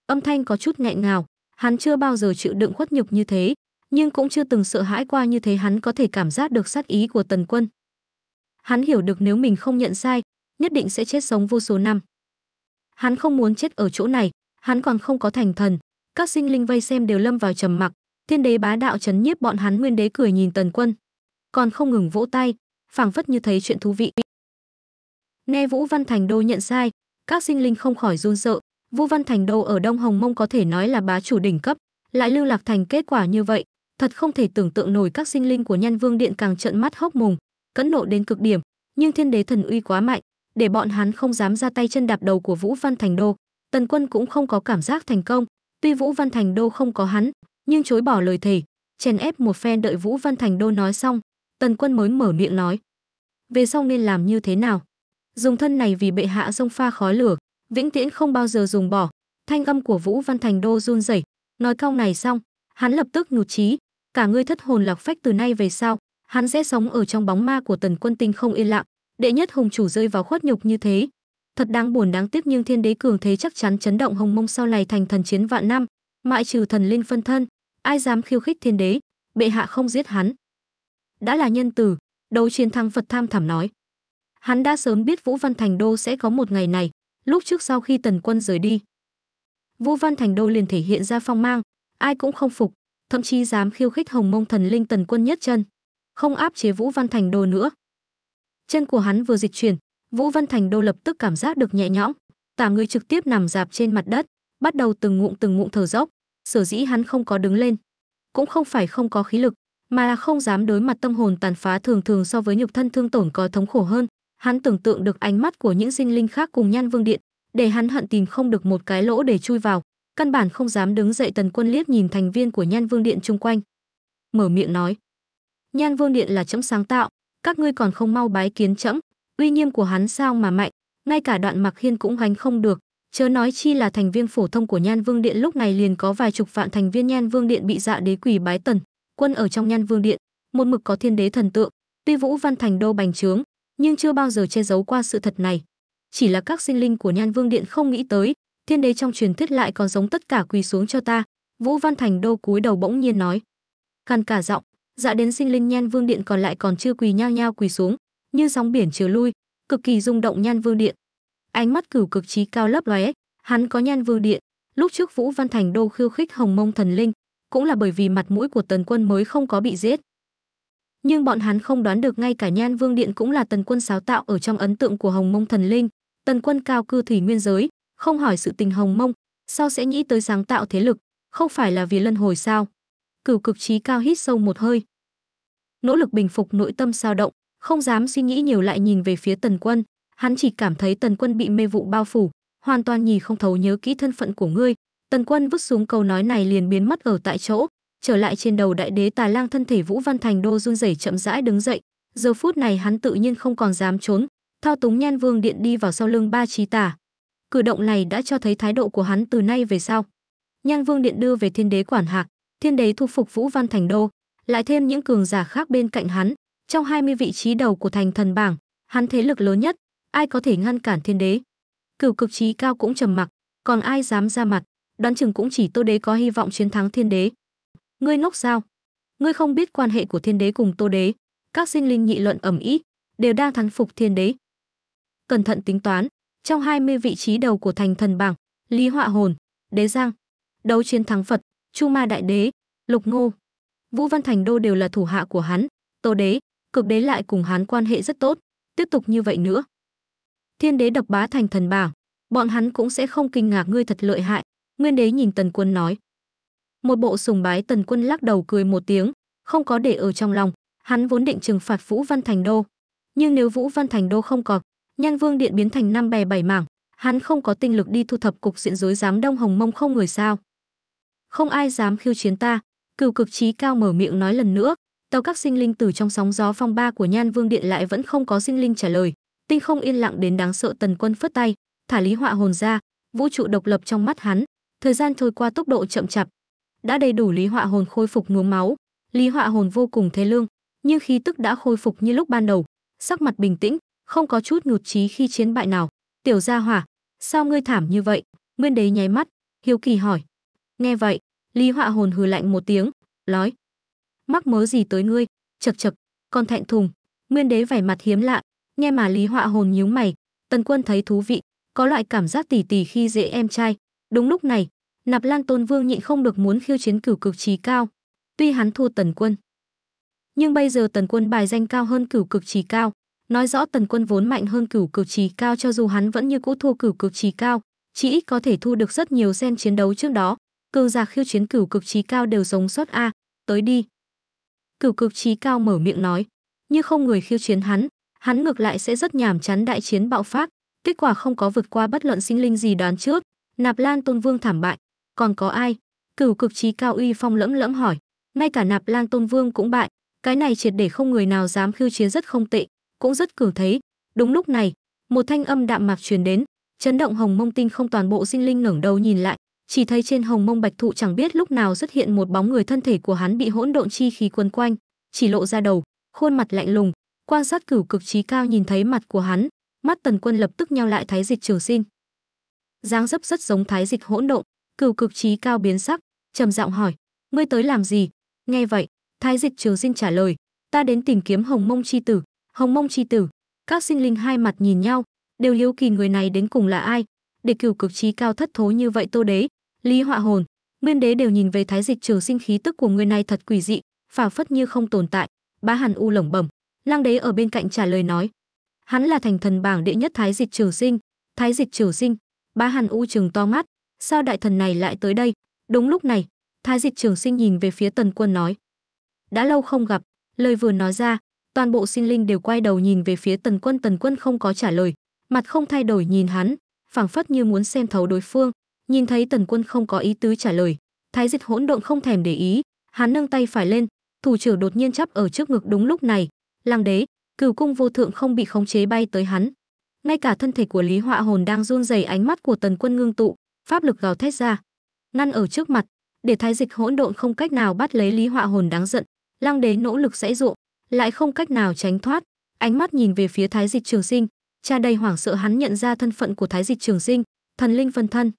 Âm thanh có chút nghẹn ngào, hắn chưa bao giờ chịu đựng khuất nhục như thế, nhưng cũng chưa từng sợ hãi qua như thế hắn có thể cảm giác được sát ý của Tần Quân. Hắn hiểu được nếu mình không nhận sai, nhất định sẽ chết sống vô số năm. Hắn không muốn chết ở chỗ này, hắn còn không có thành thần, các sinh linh vây xem đều lâm vào trầm mặc, thiên đế bá đạo chấn nhiếp bọn hắn nguyên đế cười nhìn Tần Quân, còn không ngừng vỗ tay, phảng phất như thấy chuyện thú vị. Nghe Vũ Văn Thành Đô nhận sai, các sinh linh không khỏi run sợ, Vũ Văn Thành Đô ở Đông Hồng Mông có thể nói là bá chủ đỉnh cấp, lại lưu lạc thành kết quả như vậy, thật không thể tưởng tượng nổi các sinh linh của Nhan Vương Điện càng trợn mắt hốc mùng cẫn nộ đến cực điểm, nhưng thiên đế thần uy quá mạnh, để bọn hắn không dám ra tay chân đạp đầu của Vũ Văn Thành Đô. Tần Quân cũng không có cảm giác thành công, tuy Vũ Văn Thành Đô không có hắn, nhưng chối bỏ lời thề, chèn ép một phen đợi Vũ Văn Thành Đô nói xong, Tần Quân mới mở miệng nói: "Về sau nên làm như thế nào?" Dùng thân này vì bệ hạ sông pha khói lửa, vĩnh tiễn không bao giờ dùng bỏ. Thanh âm của Vũ Văn Thành Đô run rẩy, nói câu này xong, hắn lập tức nhụt trí, cả người thất hồn lạc phách từ nay về sau, hắn sẽ sống ở trong bóng ma của Tần Quân Tinh không yên lặng, đệ nhất hùng chủ rơi vào khuất nhục như thế thật đáng buồn đáng tiếc nhưng thiên đế cường thế chắc chắn chấn động hồng mông sau này thành thần chiến vạn năm mãi trừ thần linh phân thân ai dám khiêu khích thiên đế bệ hạ không giết hắn đã là nhân tử đấu chiến thắng phật tham thảm nói hắn đã sớm biết vũ văn thành đô sẽ có một ngày này lúc trước sau khi tần quân rời đi vũ văn thành đô liền thể hiện ra phong mang ai cũng không phục thậm chí dám khiêu khích hồng mông thần linh tần quân nhất chân không áp chế vũ văn thành đô nữa chân của hắn vừa dịch chuyển vũ văn thành đô lập tức cảm giác được nhẹ nhõm tả người trực tiếp nằm dạp trên mặt đất bắt đầu từng ngụm từng ngụm thở dốc sở dĩ hắn không có đứng lên cũng không phải không có khí lực mà là không dám đối mặt tâm hồn tàn phá thường thường so với nhục thân thương tổn có thống khổ hơn hắn tưởng tượng được ánh mắt của những sinh linh khác cùng nhan vương điện để hắn hận tìm không được một cái lỗ để chui vào căn bản không dám đứng dậy tần quân liếc nhìn thành viên của nhan vương điện chung quanh mở miệng nói nhan vương điện là chấm sáng tạo các ngươi còn không mau bái kiến trẫm uy nghiêm của hắn sao mà mạnh ngay cả đoạn mặc hiên cũng gánh không được chớ nói chi là thành viên phổ thông của nhan vương điện lúc này liền có vài chục vạn thành viên nhan vương điện bị dạ đế quỷ bái tần quân ở trong nhan vương điện một mực có thiên đế thần tượng tuy vũ văn thành đô bành trướng nhưng chưa bao giờ che giấu qua sự thật này chỉ là các sinh linh của nhan vương điện không nghĩ tới thiên đế trong truyền thuyết lại còn giống tất cả quỳ xuống cho ta vũ văn thành đô cúi đầu bỗng nhiên nói khàn cả giọng dạ đến sinh linh nhan vương điện còn lại còn chưa quỳ nhao nhao quỳ xuống như sóng biển chứa lui cực kỳ rung động nhan vương điện ánh mắt cửu cực trí cao lấp lóe hắn có nhan vương điện lúc trước vũ văn thành đô khiêu khích hồng mông thần linh cũng là bởi vì mặt mũi của tần quân mới không có bị giết nhưng bọn hắn không đoán được ngay cả nhan vương điện cũng là tần quân sáng tạo ở trong ấn tượng của hồng mông thần linh tần quân cao cư thủy nguyên giới không hỏi sự tình hồng mông sao sẽ nghĩ tới sáng tạo thế lực không phải là vì lân hồi sao cửu cực trí cao hít sâu một hơi. Nỗ lực bình phục nội tâm sao động, không dám suy nghĩ nhiều lại nhìn về phía Tần Quân, hắn chỉ cảm thấy Tần Quân bị mê vụ bao phủ, hoàn toàn nhì không thấu nhớ kỹ thân phận của ngươi. Tần Quân vứt xuống câu nói này liền biến mất ở tại chỗ, trở lại trên đầu đại đế Tà Lang thân thể Vũ Văn Thành Đô run rẩy chậm rãi đứng dậy, giờ phút này hắn tự nhiên không còn dám trốn, thao túng Nhan Vương điện đi vào sau lưng ba trí tả. Cử động này đã cho thấy thái độ của hắn từ nay về sau. Nhan Vương điện đưa về Thiên Đế quản hạc, thiên đế thu phục Vũ Văn Thành Đô, lại thêm những cường giả khác bên cạnh hắn, trong 20 vị trí đầu của thành thần bảng, hắn thế lực lớn nhất, ai có thể ngăn cản thiên đế? Cửu cực trí cao cũng trầm mặc, còn ai dám ra mặt, đoán chừng cũng chỉ Tô Đế có hy vọng chiến thắng thiên đế. Ngươi ngốc sao? Ngươi không biết quan hệ của thiên đế cùng Tô Đế, các sinh linh nghị luận ẩm ý, đều đang thắng phục thiên đế. Cẩn thận tính toán, trong 20 vị trí đầu của thành thần bảng, Lý Họa Hồn, Đế Giang, đấu chiến thắng Phật, Chu Ma Đại Đế, Lục Ngô, Vũ Văn Thành Đô đều là thủ hạ của hắn, Tô Đế, Cực Đế lại cùng hắn quan hệ rất tốt, tiếp tục như vậy nữa. Thiên Đế độc bá thành thần bảo, bọn hắn cũng sẽ không kinh ngạc ngươi thật lợi hại, Nguyên Đế nhìn Tần Quân nói. Một bộ sùng bái Tần Quân lắc đầu cười một tiếng, không có để ở trong lòng, hắn vốn định trừng phạt Vũ Văn Thành Đô, nhưng nếu Vũ Văn Thành Đô không có, Nhan Vương Điện biến thành năm bè bảy mảng, hắn không có tinh lực đi thu thập cục diện dối giám Đông Hồng Mông không người sao? không ai dám khiêu chiến ta cửu cực trí cao mở miệng nói lần nữa tàu các sinh linh từ trong sóng gió phong ba của nhan vương điện lại vẫn không có sinh linh trả lời tinh không yên lặng đến đáng sợ tần quân phất tay thả lý họa hồn ra vũ trụ độc lập trong mắt hắn thời gian trôi qua tốc độ chậm chạp đã đầy đủ lý họa hồn khôi phục nhuốm máu lý họa hồn vô cùng thế lương nhưng khí tức đã khôi phục như lúc ban đầu sắc mặt bình tĩnh không có chút nhụt trí khi chiến bại nào tiểu gia hỏa sao ngươi thảm như vậy nguyên đế nháy mắt hiếu kỳ hỏi Nghe vậy, Lý Họa Hồn hừ lạnh một tiếng, nói: "Mắc mớ gì tới ngươi, chậc chậc, còn thẹn thùng." Nguyên Đế vẻ mặt hiếm lạ, nghe mà Lý Họa Hồn nhíu mày, Tần Quân thấy thú vị, có loại cảm giác tỉ tỉ khi dễ em trai. Đúng lúc này, Nạp Lan Tôn Vương nhịn không được muốn khiêu chiến cửu cực trí cao. Tuy hắn thua Tần Quân, nhưng bây giờ Tần Quân bài danh cao hơn cửu cực trí cao, nói rõ Tần Quân vốn mạnh hơn cửu cực trí cao cho dù hắn vẫn như cũ thua cửu cực trí cao, chỉ ít có thể thu được rất nhiều gen chiến đấu trước đó, cương giả khiêu chiến cửu cực trí cao đều sống sót a, tới đi. Cửu cực trí cao mở miệng nói, như không người khiêu chiến hắn, hắn ngược lại sẽ rất nhàm chán đại chiến bạo phát, kết quả không có vượt qua bất luận sinh linh gì đoán trước, Nạp Lan Tôn Vương thảm bại, còn có ai? Cửu cực trí cao uy phong lẫm lẫm hỏi, ngay cả Nạp Lan Tôn Vương cũng bại, cái này triệt để không người nào dám khiêu chiến rất không tệ, cũng rất cử thấy. Đúng lúc này, một thanh âm đạm mạc truyền đến, chấn động hồng mông tinh không toàn bộ sinh linh ngẩng đầu nhìn lại, chỉ thấy trên hồng mông bạch thụ chẳng biết lúc nào xuất hiện một bóng người thân thể của hắn bị hỗn độn chi khí quấn quanh, chỉ lộ ra đầu, khuôn mặt lạnh lùng, quan sát cửu cực trí cao nhìn thấy mặt của hắn, mắt Tần Quân lập tức nheo lại thái dịch trường sinh. dáng dấp rất giống thái dịch hỗn độn, cửu cực trí cao biến sắc, trầm giọng hỏi: "Ngươi tới làm gì?" Nghe vậy, thái dịch trường sinh trả lời: "Ta đến tìm kiếm Hồng Mông chi tử." Hồng Mông chi tử, các sinh linh hai mặt nhìn nhau, đều hiếu kỳ người này đến cùng là ai, để cửu cực trí cao thất thố như vậy Tô Đế, Lý Họa Hồn, Nguyên Đế đều nhìn về Thái Dịch Trường Sinh khí tức của người này thật quỷ dị, phảng phất như không tồn tại. Bá Hàn U lẩm bẩm, Lang Đế ở bên cạnh trả lời nói, hắn là thành thần bảng đệ nhất Thái Dịch Trường Sinh, Thái Dịch Trường Sinh. Bá Hàn U trừng to mắt, sao đại thần này lại tới đây? Đúng lúc này, Thái Dịch Trường Sinh nhìn về phía Tần Quân nói, đã lâu không gặp. Lời vừa nói ra, toàn bộ sinh linh đều quay đầu nhìn về phía Tần Quân. Tần Quân không có trả lời, mặt không thay đổi nhìn hắn, phảng phất như muốn xem thấu đối phương nhìn thấy tần quân không có ý tứ trả lời thái dịch hỗn độn không thèm để ý hắn nâng tay phải lên thủ trưởng đột nhiên chắp ở trước ngực đúng lúc này lang đế cửu cung vô thượng không bị khống chế bay tới hắn ngay cả thân thể của lý họa hồn đang run rẩy ánh mắt của tần quân ngưng tụ pháp lực gào thét ra ngăn ở trước mặt để thái dịch hỗn độn không cách nào bắt lấy lý họa hồn đáng giận lang đế nỗ lực dãy dụ lại không cách nào tránh thoát ánh mắt nhìn về phía thái dịch trường sinh cha đầy hoảng sợ hắn nhận ra thân phận của thái dịch trường sinh thần linh phân thân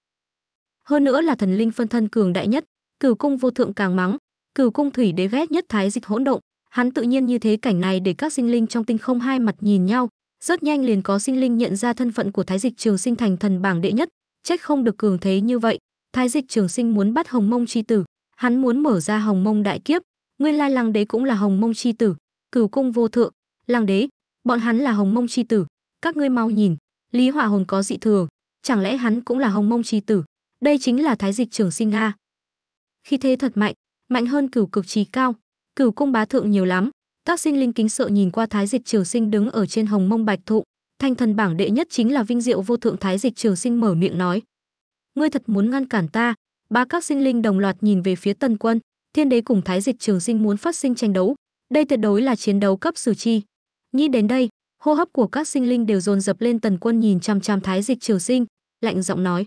hơn nữa là thần linh phân thân cường đại nhất cửu cung vô thượng càng mắng cửu cung thủy đế ghét nhất thái dịch hỗn động hắn tự nhiên như thế cảnh này để các sinh linh trong tinh không hai mặt nhìn nhau rất nhanh liền có sinh linh nhận ra thân phận của thái dịch trường sinh thành thần bảng đệ nhất trách không được cường thế như vậy thái dịch trường sinh muốn bắt hồng mông chi tử hắn muốn mở ra hồng mông đại kiếp nguyên lai lăng đế cũng là hồng mông chi tử cửu cung vô thượng lăng đế bọn hắn là hồng mông chi tử các ngươi mau nhìn lý hỏa hồn có dị thường chẳng lẽ hắn cũng là hồng mông chi tử đây chính là thái dịch trường sinh a. Khi thế thật mạnh, mạnh hơn cửu cực trí cao, cửu cung bá thượng nhiều lắm. Các sinh linh kính sợ nhìn qua thái dịch trường sinh đứng ở trên hồng mông bạch thụ, thanh thần bảng đệ nhất chính là vinh diệu vô thượng thái dịch trường sinh mở miệng nói: "Ngươi thật muốn ngăn cản ta?" Ba các sinh linh đồng loạt nhìn về phía Tần Quân, Thiên Đế cùng Thái Dịch Trường Sinh muốn phát sinh tranh đấu, đây tuyệt đối là chiến đấu cấp sử chi. Nghĩ đến đây, hô hấp của các sinh linh đều dồn dập lên Tần Quân nhìn chăm chăm Thái Dịch Trường Sinh, lạnh giọng nói: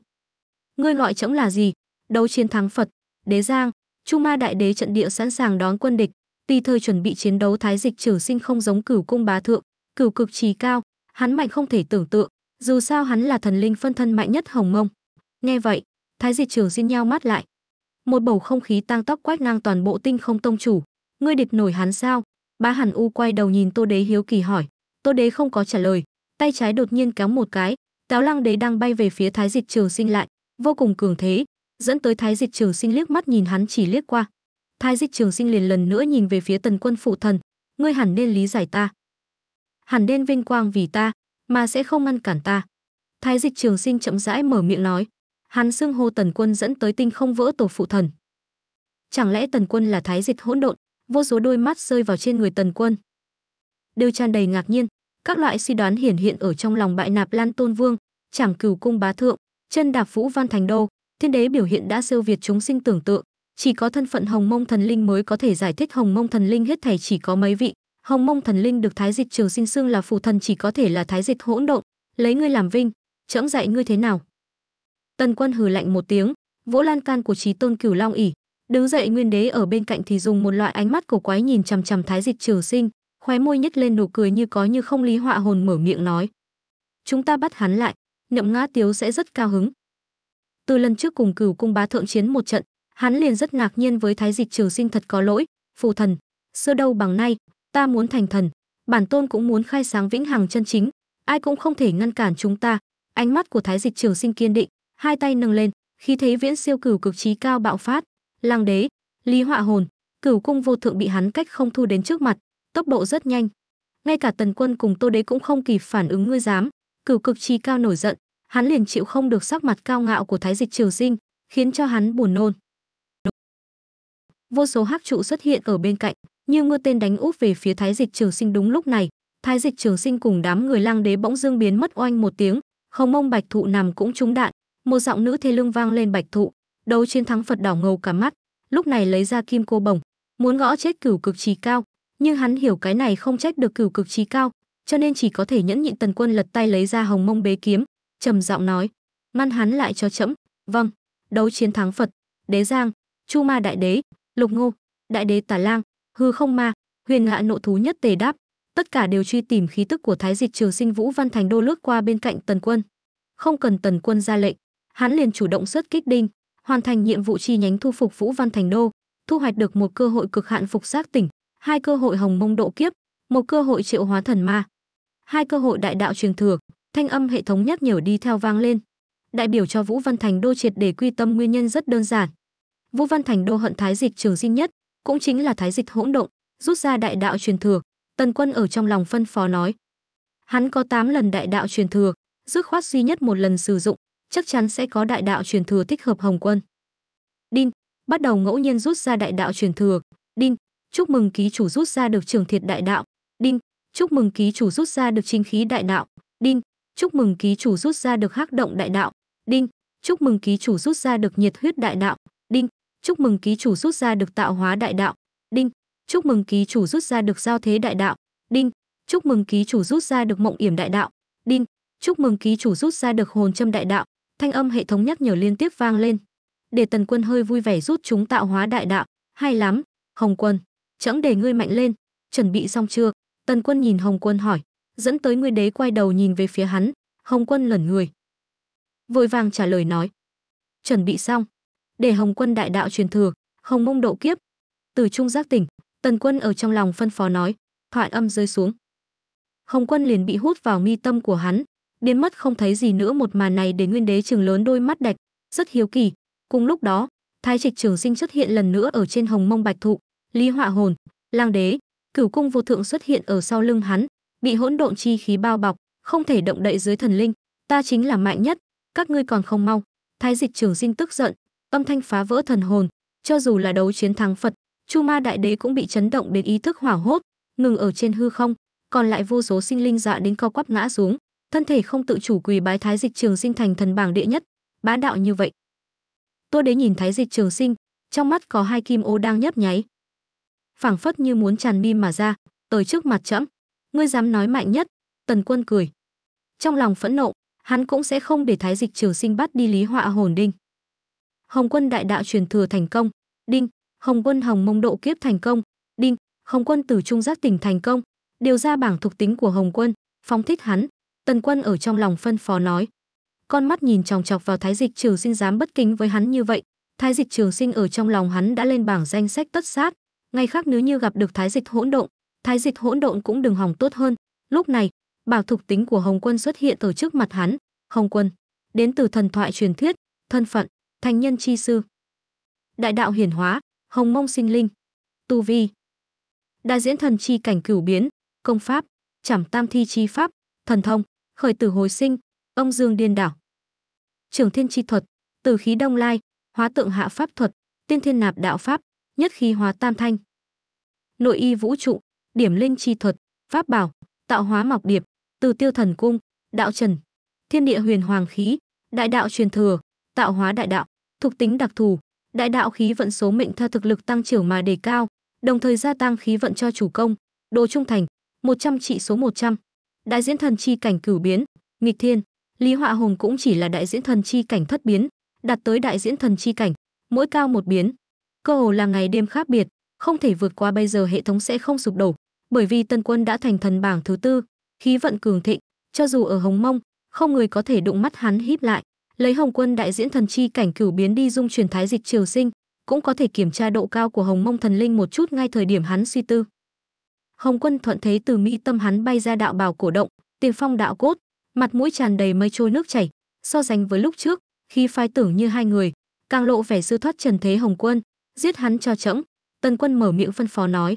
ngươi gọi trẫm là gì đấu chiến thắng phật đế giang Trung ma đại đế trận địa sẵn sàng đón quân địch tùy thời chuẩn bị chiến đấu thái dịch trừ sinh không giống cửu cung bá thượng cửu cực trí cao hắn mạnh không thể tưởng tượng dù sao hắn là thần linh phân thân mạnh nhất hồng mông nghe vậy thái dịch trừ sinh nhau mắt lại một bầu không khí tăng tóc quét ngang toàn bộ tinh không tông chủ ngươi địch nổi hắn sao bá hàn u quay đầu nhìn tô đế hiếu kỳ hỏi tô đế không có trả lời tay trái đột nhiên kéo một cái táo lăng đế đang bay về phía thái dịch Trường sinh lại vô cùng cường thế, dẫn tới Thái Dịch Trường Sinh liếc mắt nhìn hắn chỉ liếc qua. Thái Dịch Trường Sinh liền lần nữa nhìn về phía Tần Quân phụ thần, ngươi hẳn nên lý giải ta, hẳn nên vinh quang vì ta, mà sẽ không ngăn cản ta. Thái Dịch Trường Sinh chậm rãi mở miệng nói, hắn xưng hô Tần Quân dẫn tới tinh không vỡ tổ phụ thần. Chẳng lẽ Tần Quân là Thái Dịch hỗn độn? Vô số đôi mắt rơi vào trên người Tần Quân, đều tràn đầy ngạc nhiên, các loại suy đoán hiển hiện ở trong lòng bại nạp Lan Tôn Vương, Trảm Cửu cung bá thượng, chân đạp vũ văn thành đô thiên đế biểu hiện đã siêu việt chúng sinh tưởng tượng chỉ có thân phận hồng mông thần linh mới có thể giải thích hồng mông thần linh hết thảy chỉ có mấy vị hồng mông thần linh được thái dịch trường sinh xương là phù thần chỉ có thể là thái dịch hỗn độn lấy ngươi làm vinh trẫm dạy ngươi thế nào tần quân hừ lạnh một tiếng vỗ lan can của trí tôn cửu long ỉ đứng dậy nguyên đế ở bên cạnh thì dùng một loại ánh mắt của quái nhìn chằm chằm thái dịch trường sinh khóe môi nhếch lên nụ cười như có như không lý họa hồn mở miệng nói chúng ta bắt hắn lại nhậm ngã tiếu sẽ rất cao hứng từ lần trước cùng cửu cung bá thượng chiến một trận hắn liền rất ngạc nhiên với thái dịch trường sinh thật có lỗi phù thần xưa đâu bằng nay ta muốn thành thần bản tôn cũng muốn khai sáng vĩnh hằng chân chính ai cũng không thể ngăn cản chúng ta ánh mắt của thái dịch trường sinh kiên định hai tay nâng lên khi thấy viễn siêu cửu cực trí cao bạo phát lang đế lý họa hồn cửu cung vô thượng bị hắn cách không thu đến trước mặt tốc độ rất nhanh ngay cả tần quân cùng tô đế cũng không kịp phản ứng ngươi dám cửu cực trí cao nổi giận hắn liền chịu không được sắc mặt cao ngạo của thái dịch triều sinh khiến cho hắn buồn nôn vô số hắc trụ xuất hiện ở bên cạnh như mưa tên đánh úp về phía thái dịch trường sinh đúng lúc này thái dịch trường sinh cùng đám người lang đế bỗng dương biến mất oanh một tiếng không mông bạch thụ nằm cũng trúng đạn một giọng nữ thê lương vang lên bạch thụ đấu chiến thắng phật đỏ ngầu cả mắt lúc này lấy ra kim cô bồng muốn gõ chết cửu cực trí cao nhưng hắn hiểu cái này không trách được cửu cực trí cao cho nên chỉ có thể nhẫn nhịn tần quân lật tay lấy ra hồng mông bế kiếm trầm giọng nói ngăn hắn lại cho chậm vâng đấu chiến thắng phật đế giang chu ma đại đế lục ngô đại đế tả lang hư không ma huyền ngạ nộ thú nhất tề đáp tất cả đều truy tìm khí tức của thái dịch trường sinh vũ văn thành đô lướt qua bên cạnh tần quân không cần tần quân ra lệnh hắn liền chủ động xuất kích đinh hoàn thành nhiệm vụ chi nhánh thu phục vũ văn thành đô thu hoạch được một cơ hội cực hạn phục xác tỉnh hai cơ hội hồng mông độ kiếp một cơ hội triệu hóa thần ma hai cơ hội đại đạo truyền thừa, thanh âm hệ thống nhắc nhở đi theo vang lên. Đại biểu cho Vũ Văn Thành Đô triệt để quy tâm nguyên nhân rất đơn giản. Vũ Văn Thành Đô hận thái dịch trường sinh nhất, cũng chính là thái dịch hỗn động, rút ra đại đạo truyền thừa, Tần Quân ở trong lòng phân phó nói. Hắn có 8 lần đại đạo truyền thừa, dứt khoát duy nhất một lần sử dụng, chắc chắn sẽ có đại đạo truyền thừa thích hợp Hồng Quân. Đinh, bắt đầu ngẫu nhiên rút ra đại đạo truyền thừa. Đinh, chúc mừng ký chủ rút ra được trường thiệt đại đạo. Đinh, Chúc mừng ký chủ rút ra được chính khí đại đạo. Đinh. Chúc mừng ký chủ rút ra được hắc động đại đạo. Đinh. Chúc mừng ký chủ rút ra được nhiệt huyết đại đạo. Đinh. Chúc mừng ký chủ rút ra được tạo hóa đại đạo. Đinh. Chúc mừng ký chủ rút ra được giao thế đại đạo. Đinh. Chúc mừng ký chủ rút ra được mộng yểm đại đạo. Đinh. Chúc mừng ký chủ rút ra được hồn châm đại đạo. Thanh âm hệ thống nhắc nhở liên tiếp vang lên. Để Tần Quân hơi vui vẻ rút chúng tạo hóa đại đạo. Hay lắm, Hồng Quân, chẵng để ngươi mạnh lên, chuẩn bị xong chưa? Tần Quân nhìn Hồng Quân hỏi, dẫn tới Nguyên Đế quay đầu nhìn về phía hắn, Hồng Quân lẩn người. Vội vàng trả lời nói, chuẩn bị xong, để Hồng Quân đại đạo truyền thừa, Hồng Mông độ kiếp. Từ trung giác tỉnh, Tần Quân ở trong lòng phân phó nói, thoại âm rơi xuống. Hồng Quân liền bị hút vào mi tâm của hắn, biến mất không thấy gì nữa một màn này để Nguyên Đế trừng lớn đôi mắt đạch, rất hiếu kỳ. Cùng lúc đó, Thái Trịch Trường Sinh xuất hiện lần nữa ở trên Hồng Mông Bạch Thụ, Lý Họa Hồn, Lang Đế, cửu cung vô thượng xuất hiện ở sau lưng hắn, bị hỗn độn chi khí bao bọc, không thể động đậy dưới thần linh, ta chính là mạnh nhất, các ngươi còn không mau. Thái dịch trường sinh tức giận, tâm thanh phá vỡ thần hồn, cho dù là đấu chiến thắng Phật, Chu Ma đại đế cũng bị chấn động đến ý thức hoảng hốt, ngừng ở trên hư không, còn lại vô số sinh linh dạ đến co quắp ngã xuống, thân thể không tự chủ quỳ bái Thái dịch trường sinh thành thần bảng địa nhất, bá đạo như vậy. Tôi đến nhìn Thái dịch trường sinh, trong mắt có hai kim ô đang nhấp nháy, phảng phất như muốn tràn mi mà ra, tới trước mặt trẫm. Ngươi dám nói mạnh nhất? Tần Quân cười. Trong lòng phẫn nộ, hắn cũng sẽ không để Thái Dịch Trường Sinh bắt đi Lý Họa Hồn Đinh. Hồng Quân đại đạo truyền thừa thành công, đinh, Hồng Quân Hồng Mông độ kiếp thành công, đinh, Hồng Quân từ trung giác tỉnh thành công, điều ra bảng thuộc tính của Hồng Quân, phóng thích hắn, Tần Quân ở trong lòng phân phó nói. Con mắt nhìn chòng chọc vào Thái Dịch Trường Sinh dám bất kính với hắn như vậy, Thái Dịch Trường Sinh ở trong lòng hắn đã lên bảng danh sách tất sát, ngay khác nếu như gặp được thái dịch hỗn độn thái dịch hỗn độn cũng đừng hỏng tốt hơn lúc này bảo thuộc tính của hồng quân xuất hiện ở trước mặt hắn hồng quân đến từ thần thoại truyền thuyết thân phận thành nhân chi sư đại đạo hiển hóa hồng mông sinh linh tu vi đa diễn thần chi cảnh cửu biến công pháp trảm tam thi chi pháp thần thông khởi tử hồi sinh ông dương điên đảo trưởng thiên chi thuật từ khí đông lai hóa tượng hạ pháp thuật tiên thiên nạp đạo pháp nhất khí hóa tam thanh nội y vũ trụ, điểm linh chi thuật, pháp bảo, tạo hóa ngọc điệp, từ tiêu thần cung, đạo trần, thiên địa huyền hoàng khí, đại đạo truyền thừa, tạo hóa đại đạo, thuộc tính đặc thù, đại đạo khí vận số mệnh theo thực lực tăng trưởng mà đề cao, đồng thời gia tăng khí vận cho chủ công, đồ trung thành, 100 trị số 100. Đại diễn thần chi cảnh cửu biến, nghịch thiên, Lý Họa Hùng cũng chỉ là đại diễn thần chi cảnh thất biến, đạt tới đại diễn thần chi cảnh, mỗi cao một biến, cơ hồ là ngày đêm khác biệt, không thể vượt qua bây giờ hệ thống sẽ không sụp đổ, bởi vì Tân Quân đã thành thần bảng thứ tư, khí vận cường thịnh, cho dù ở Hồng Mông, không người có thể đụng mắt hắn híp lại. Lấy Hồng Quân đại diễn thần chi cảnh cửu biến đi dung truyền thái dịch triều sinh, cũng có thể kiểm tra độ cao của Hồng Mông thần linh một chút ngay thời điểm hắn suy tư. Hồng Quân thuận thế từ mỹ tâm hắn bay ra đạo bào cổ động, tiền phong đạo cốt, mặt mũi tràn đầy mây trôi nước chảy, so sánh với lúc trước, khi phai tưởng như hai người, càng lộ vẻ sư thoát trần thế Hồng Quân, giết hắn cho chẫm, Tần Quân mở miệng phân phó nói.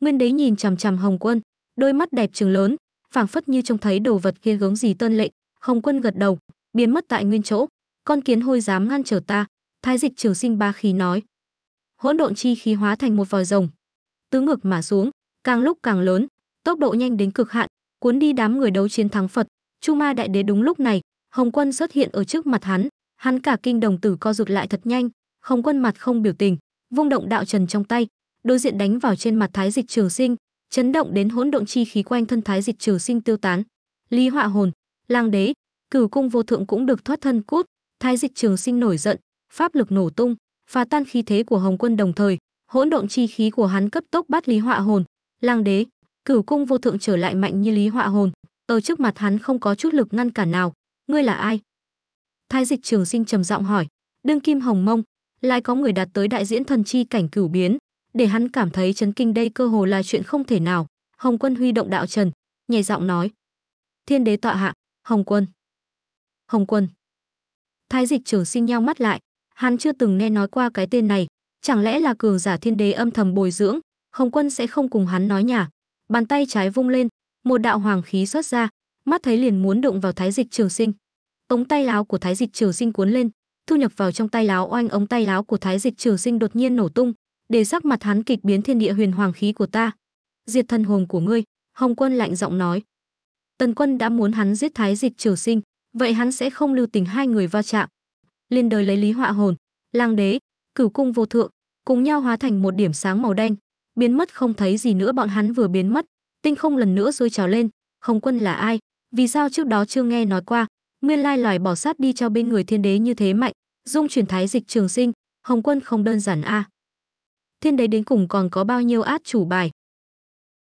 Nguyên Đế nhìn chằm chằm Hồng Quân, đôi mắt đẹp trừng lớn, phảng phất như trông thấy đồ vật kia gớm gì tân lệnh. Hồng Quân gật đầu, biến mất tại nguyên chỗ. Con kiến hôi dám ngăn trở ta, Thái Dịch Trường Sinh ba khí nói. Hỗn độn chi khí hóa thành một vòi rồng, tứ ngược mà xuống, càng lúc càng lớn, tốc độ nhanh đến cực hạn, cuốn đi đám người đấu chiến thắng Phật. Chu Ma đại đế đúng lúc này, Hồng Quân xuất hiện ở trước mặt hắn, hắn cả kinh đồng tử co rụt lại thật nhanh, Hồng Quân mặt không biểu tình, vung động đạo trần trong tay đối diện đánh vào trên mặt thái dịch trường sinh chấn động đến hỗn độn chi khí quanh thân thái dịch trường sinh tiêu tán lý họa hồn lang đế cửu cung vô thượng cũng được thoát thân cút thái dịch trường sinh nổi giận pháp lực nổ tung phá tan khí thế của hồng quân đồng thời hỗn độn chi khí của hắn cấp tốc bắt lý họa hồn lang đế cửu cung vô thượng trở lại mạnh như lý họa hồn ở trước mặt hắn không có chút lực ngăn cản nào ngươi là ai thái dịch trường sinh trầm giọng hỏi đương kim hồng mông lại có người đạt tới đại diễn thần chi cảnh cửu biến để hắn cảm thấy chấn kinh đây cơ hồ là chuyện không thể nào hồng quân huy động đạo trần nhẹ giọng nói thiên đế tọa hạ hồng quân hồng quân thái dịch trường sinh nhau mắt lại hắn chưa từng nghe nói qua cái tên này chẳng lẽ là cường giả thiên đế âm thầm bồi dưỡng hồng quân sẽ không cùng hắn nói nhả bàn tay trái vung lên một đạo hoàng khí xuất ra mắt thấy liền muốn đụng vào thái dịch trường sinh ống tay áo của thái dịch trường sinh cuốn lên thu nhập vào trong tay láo oanh ống tay láo của thái dịch trường sinh đột nhiên nổ tung để sắc mặt hắn kịch biến thiên địa huyền hoàng khí của ta diệt thân hồn của ngươi hồng quân lạnh giọng nói tần quân đã muốn hắn giết thái dịch trường sinh vậy hắn sẽ không lưu tình hai người va chạm liên đời lấy lý họa hồn lang đế cửu cung vô thượng cùng nhau hóa thành một điểm sáng màu đen biến mất không thấy gì nữa bọn hắn vừa biến mất tinh không lần nữa rơi trào lên hồng quân là ai vì sao trước đó chưa nghe nói qua nguyên lai loài bỏ sát đi cho bên người thiên đế như thế mạnh, dung chuyển thái dịch trường sinh, Hồng Quân không đơn giản a. À. Thiên đế đến cùng còn có bao nhiêu át chủ bài,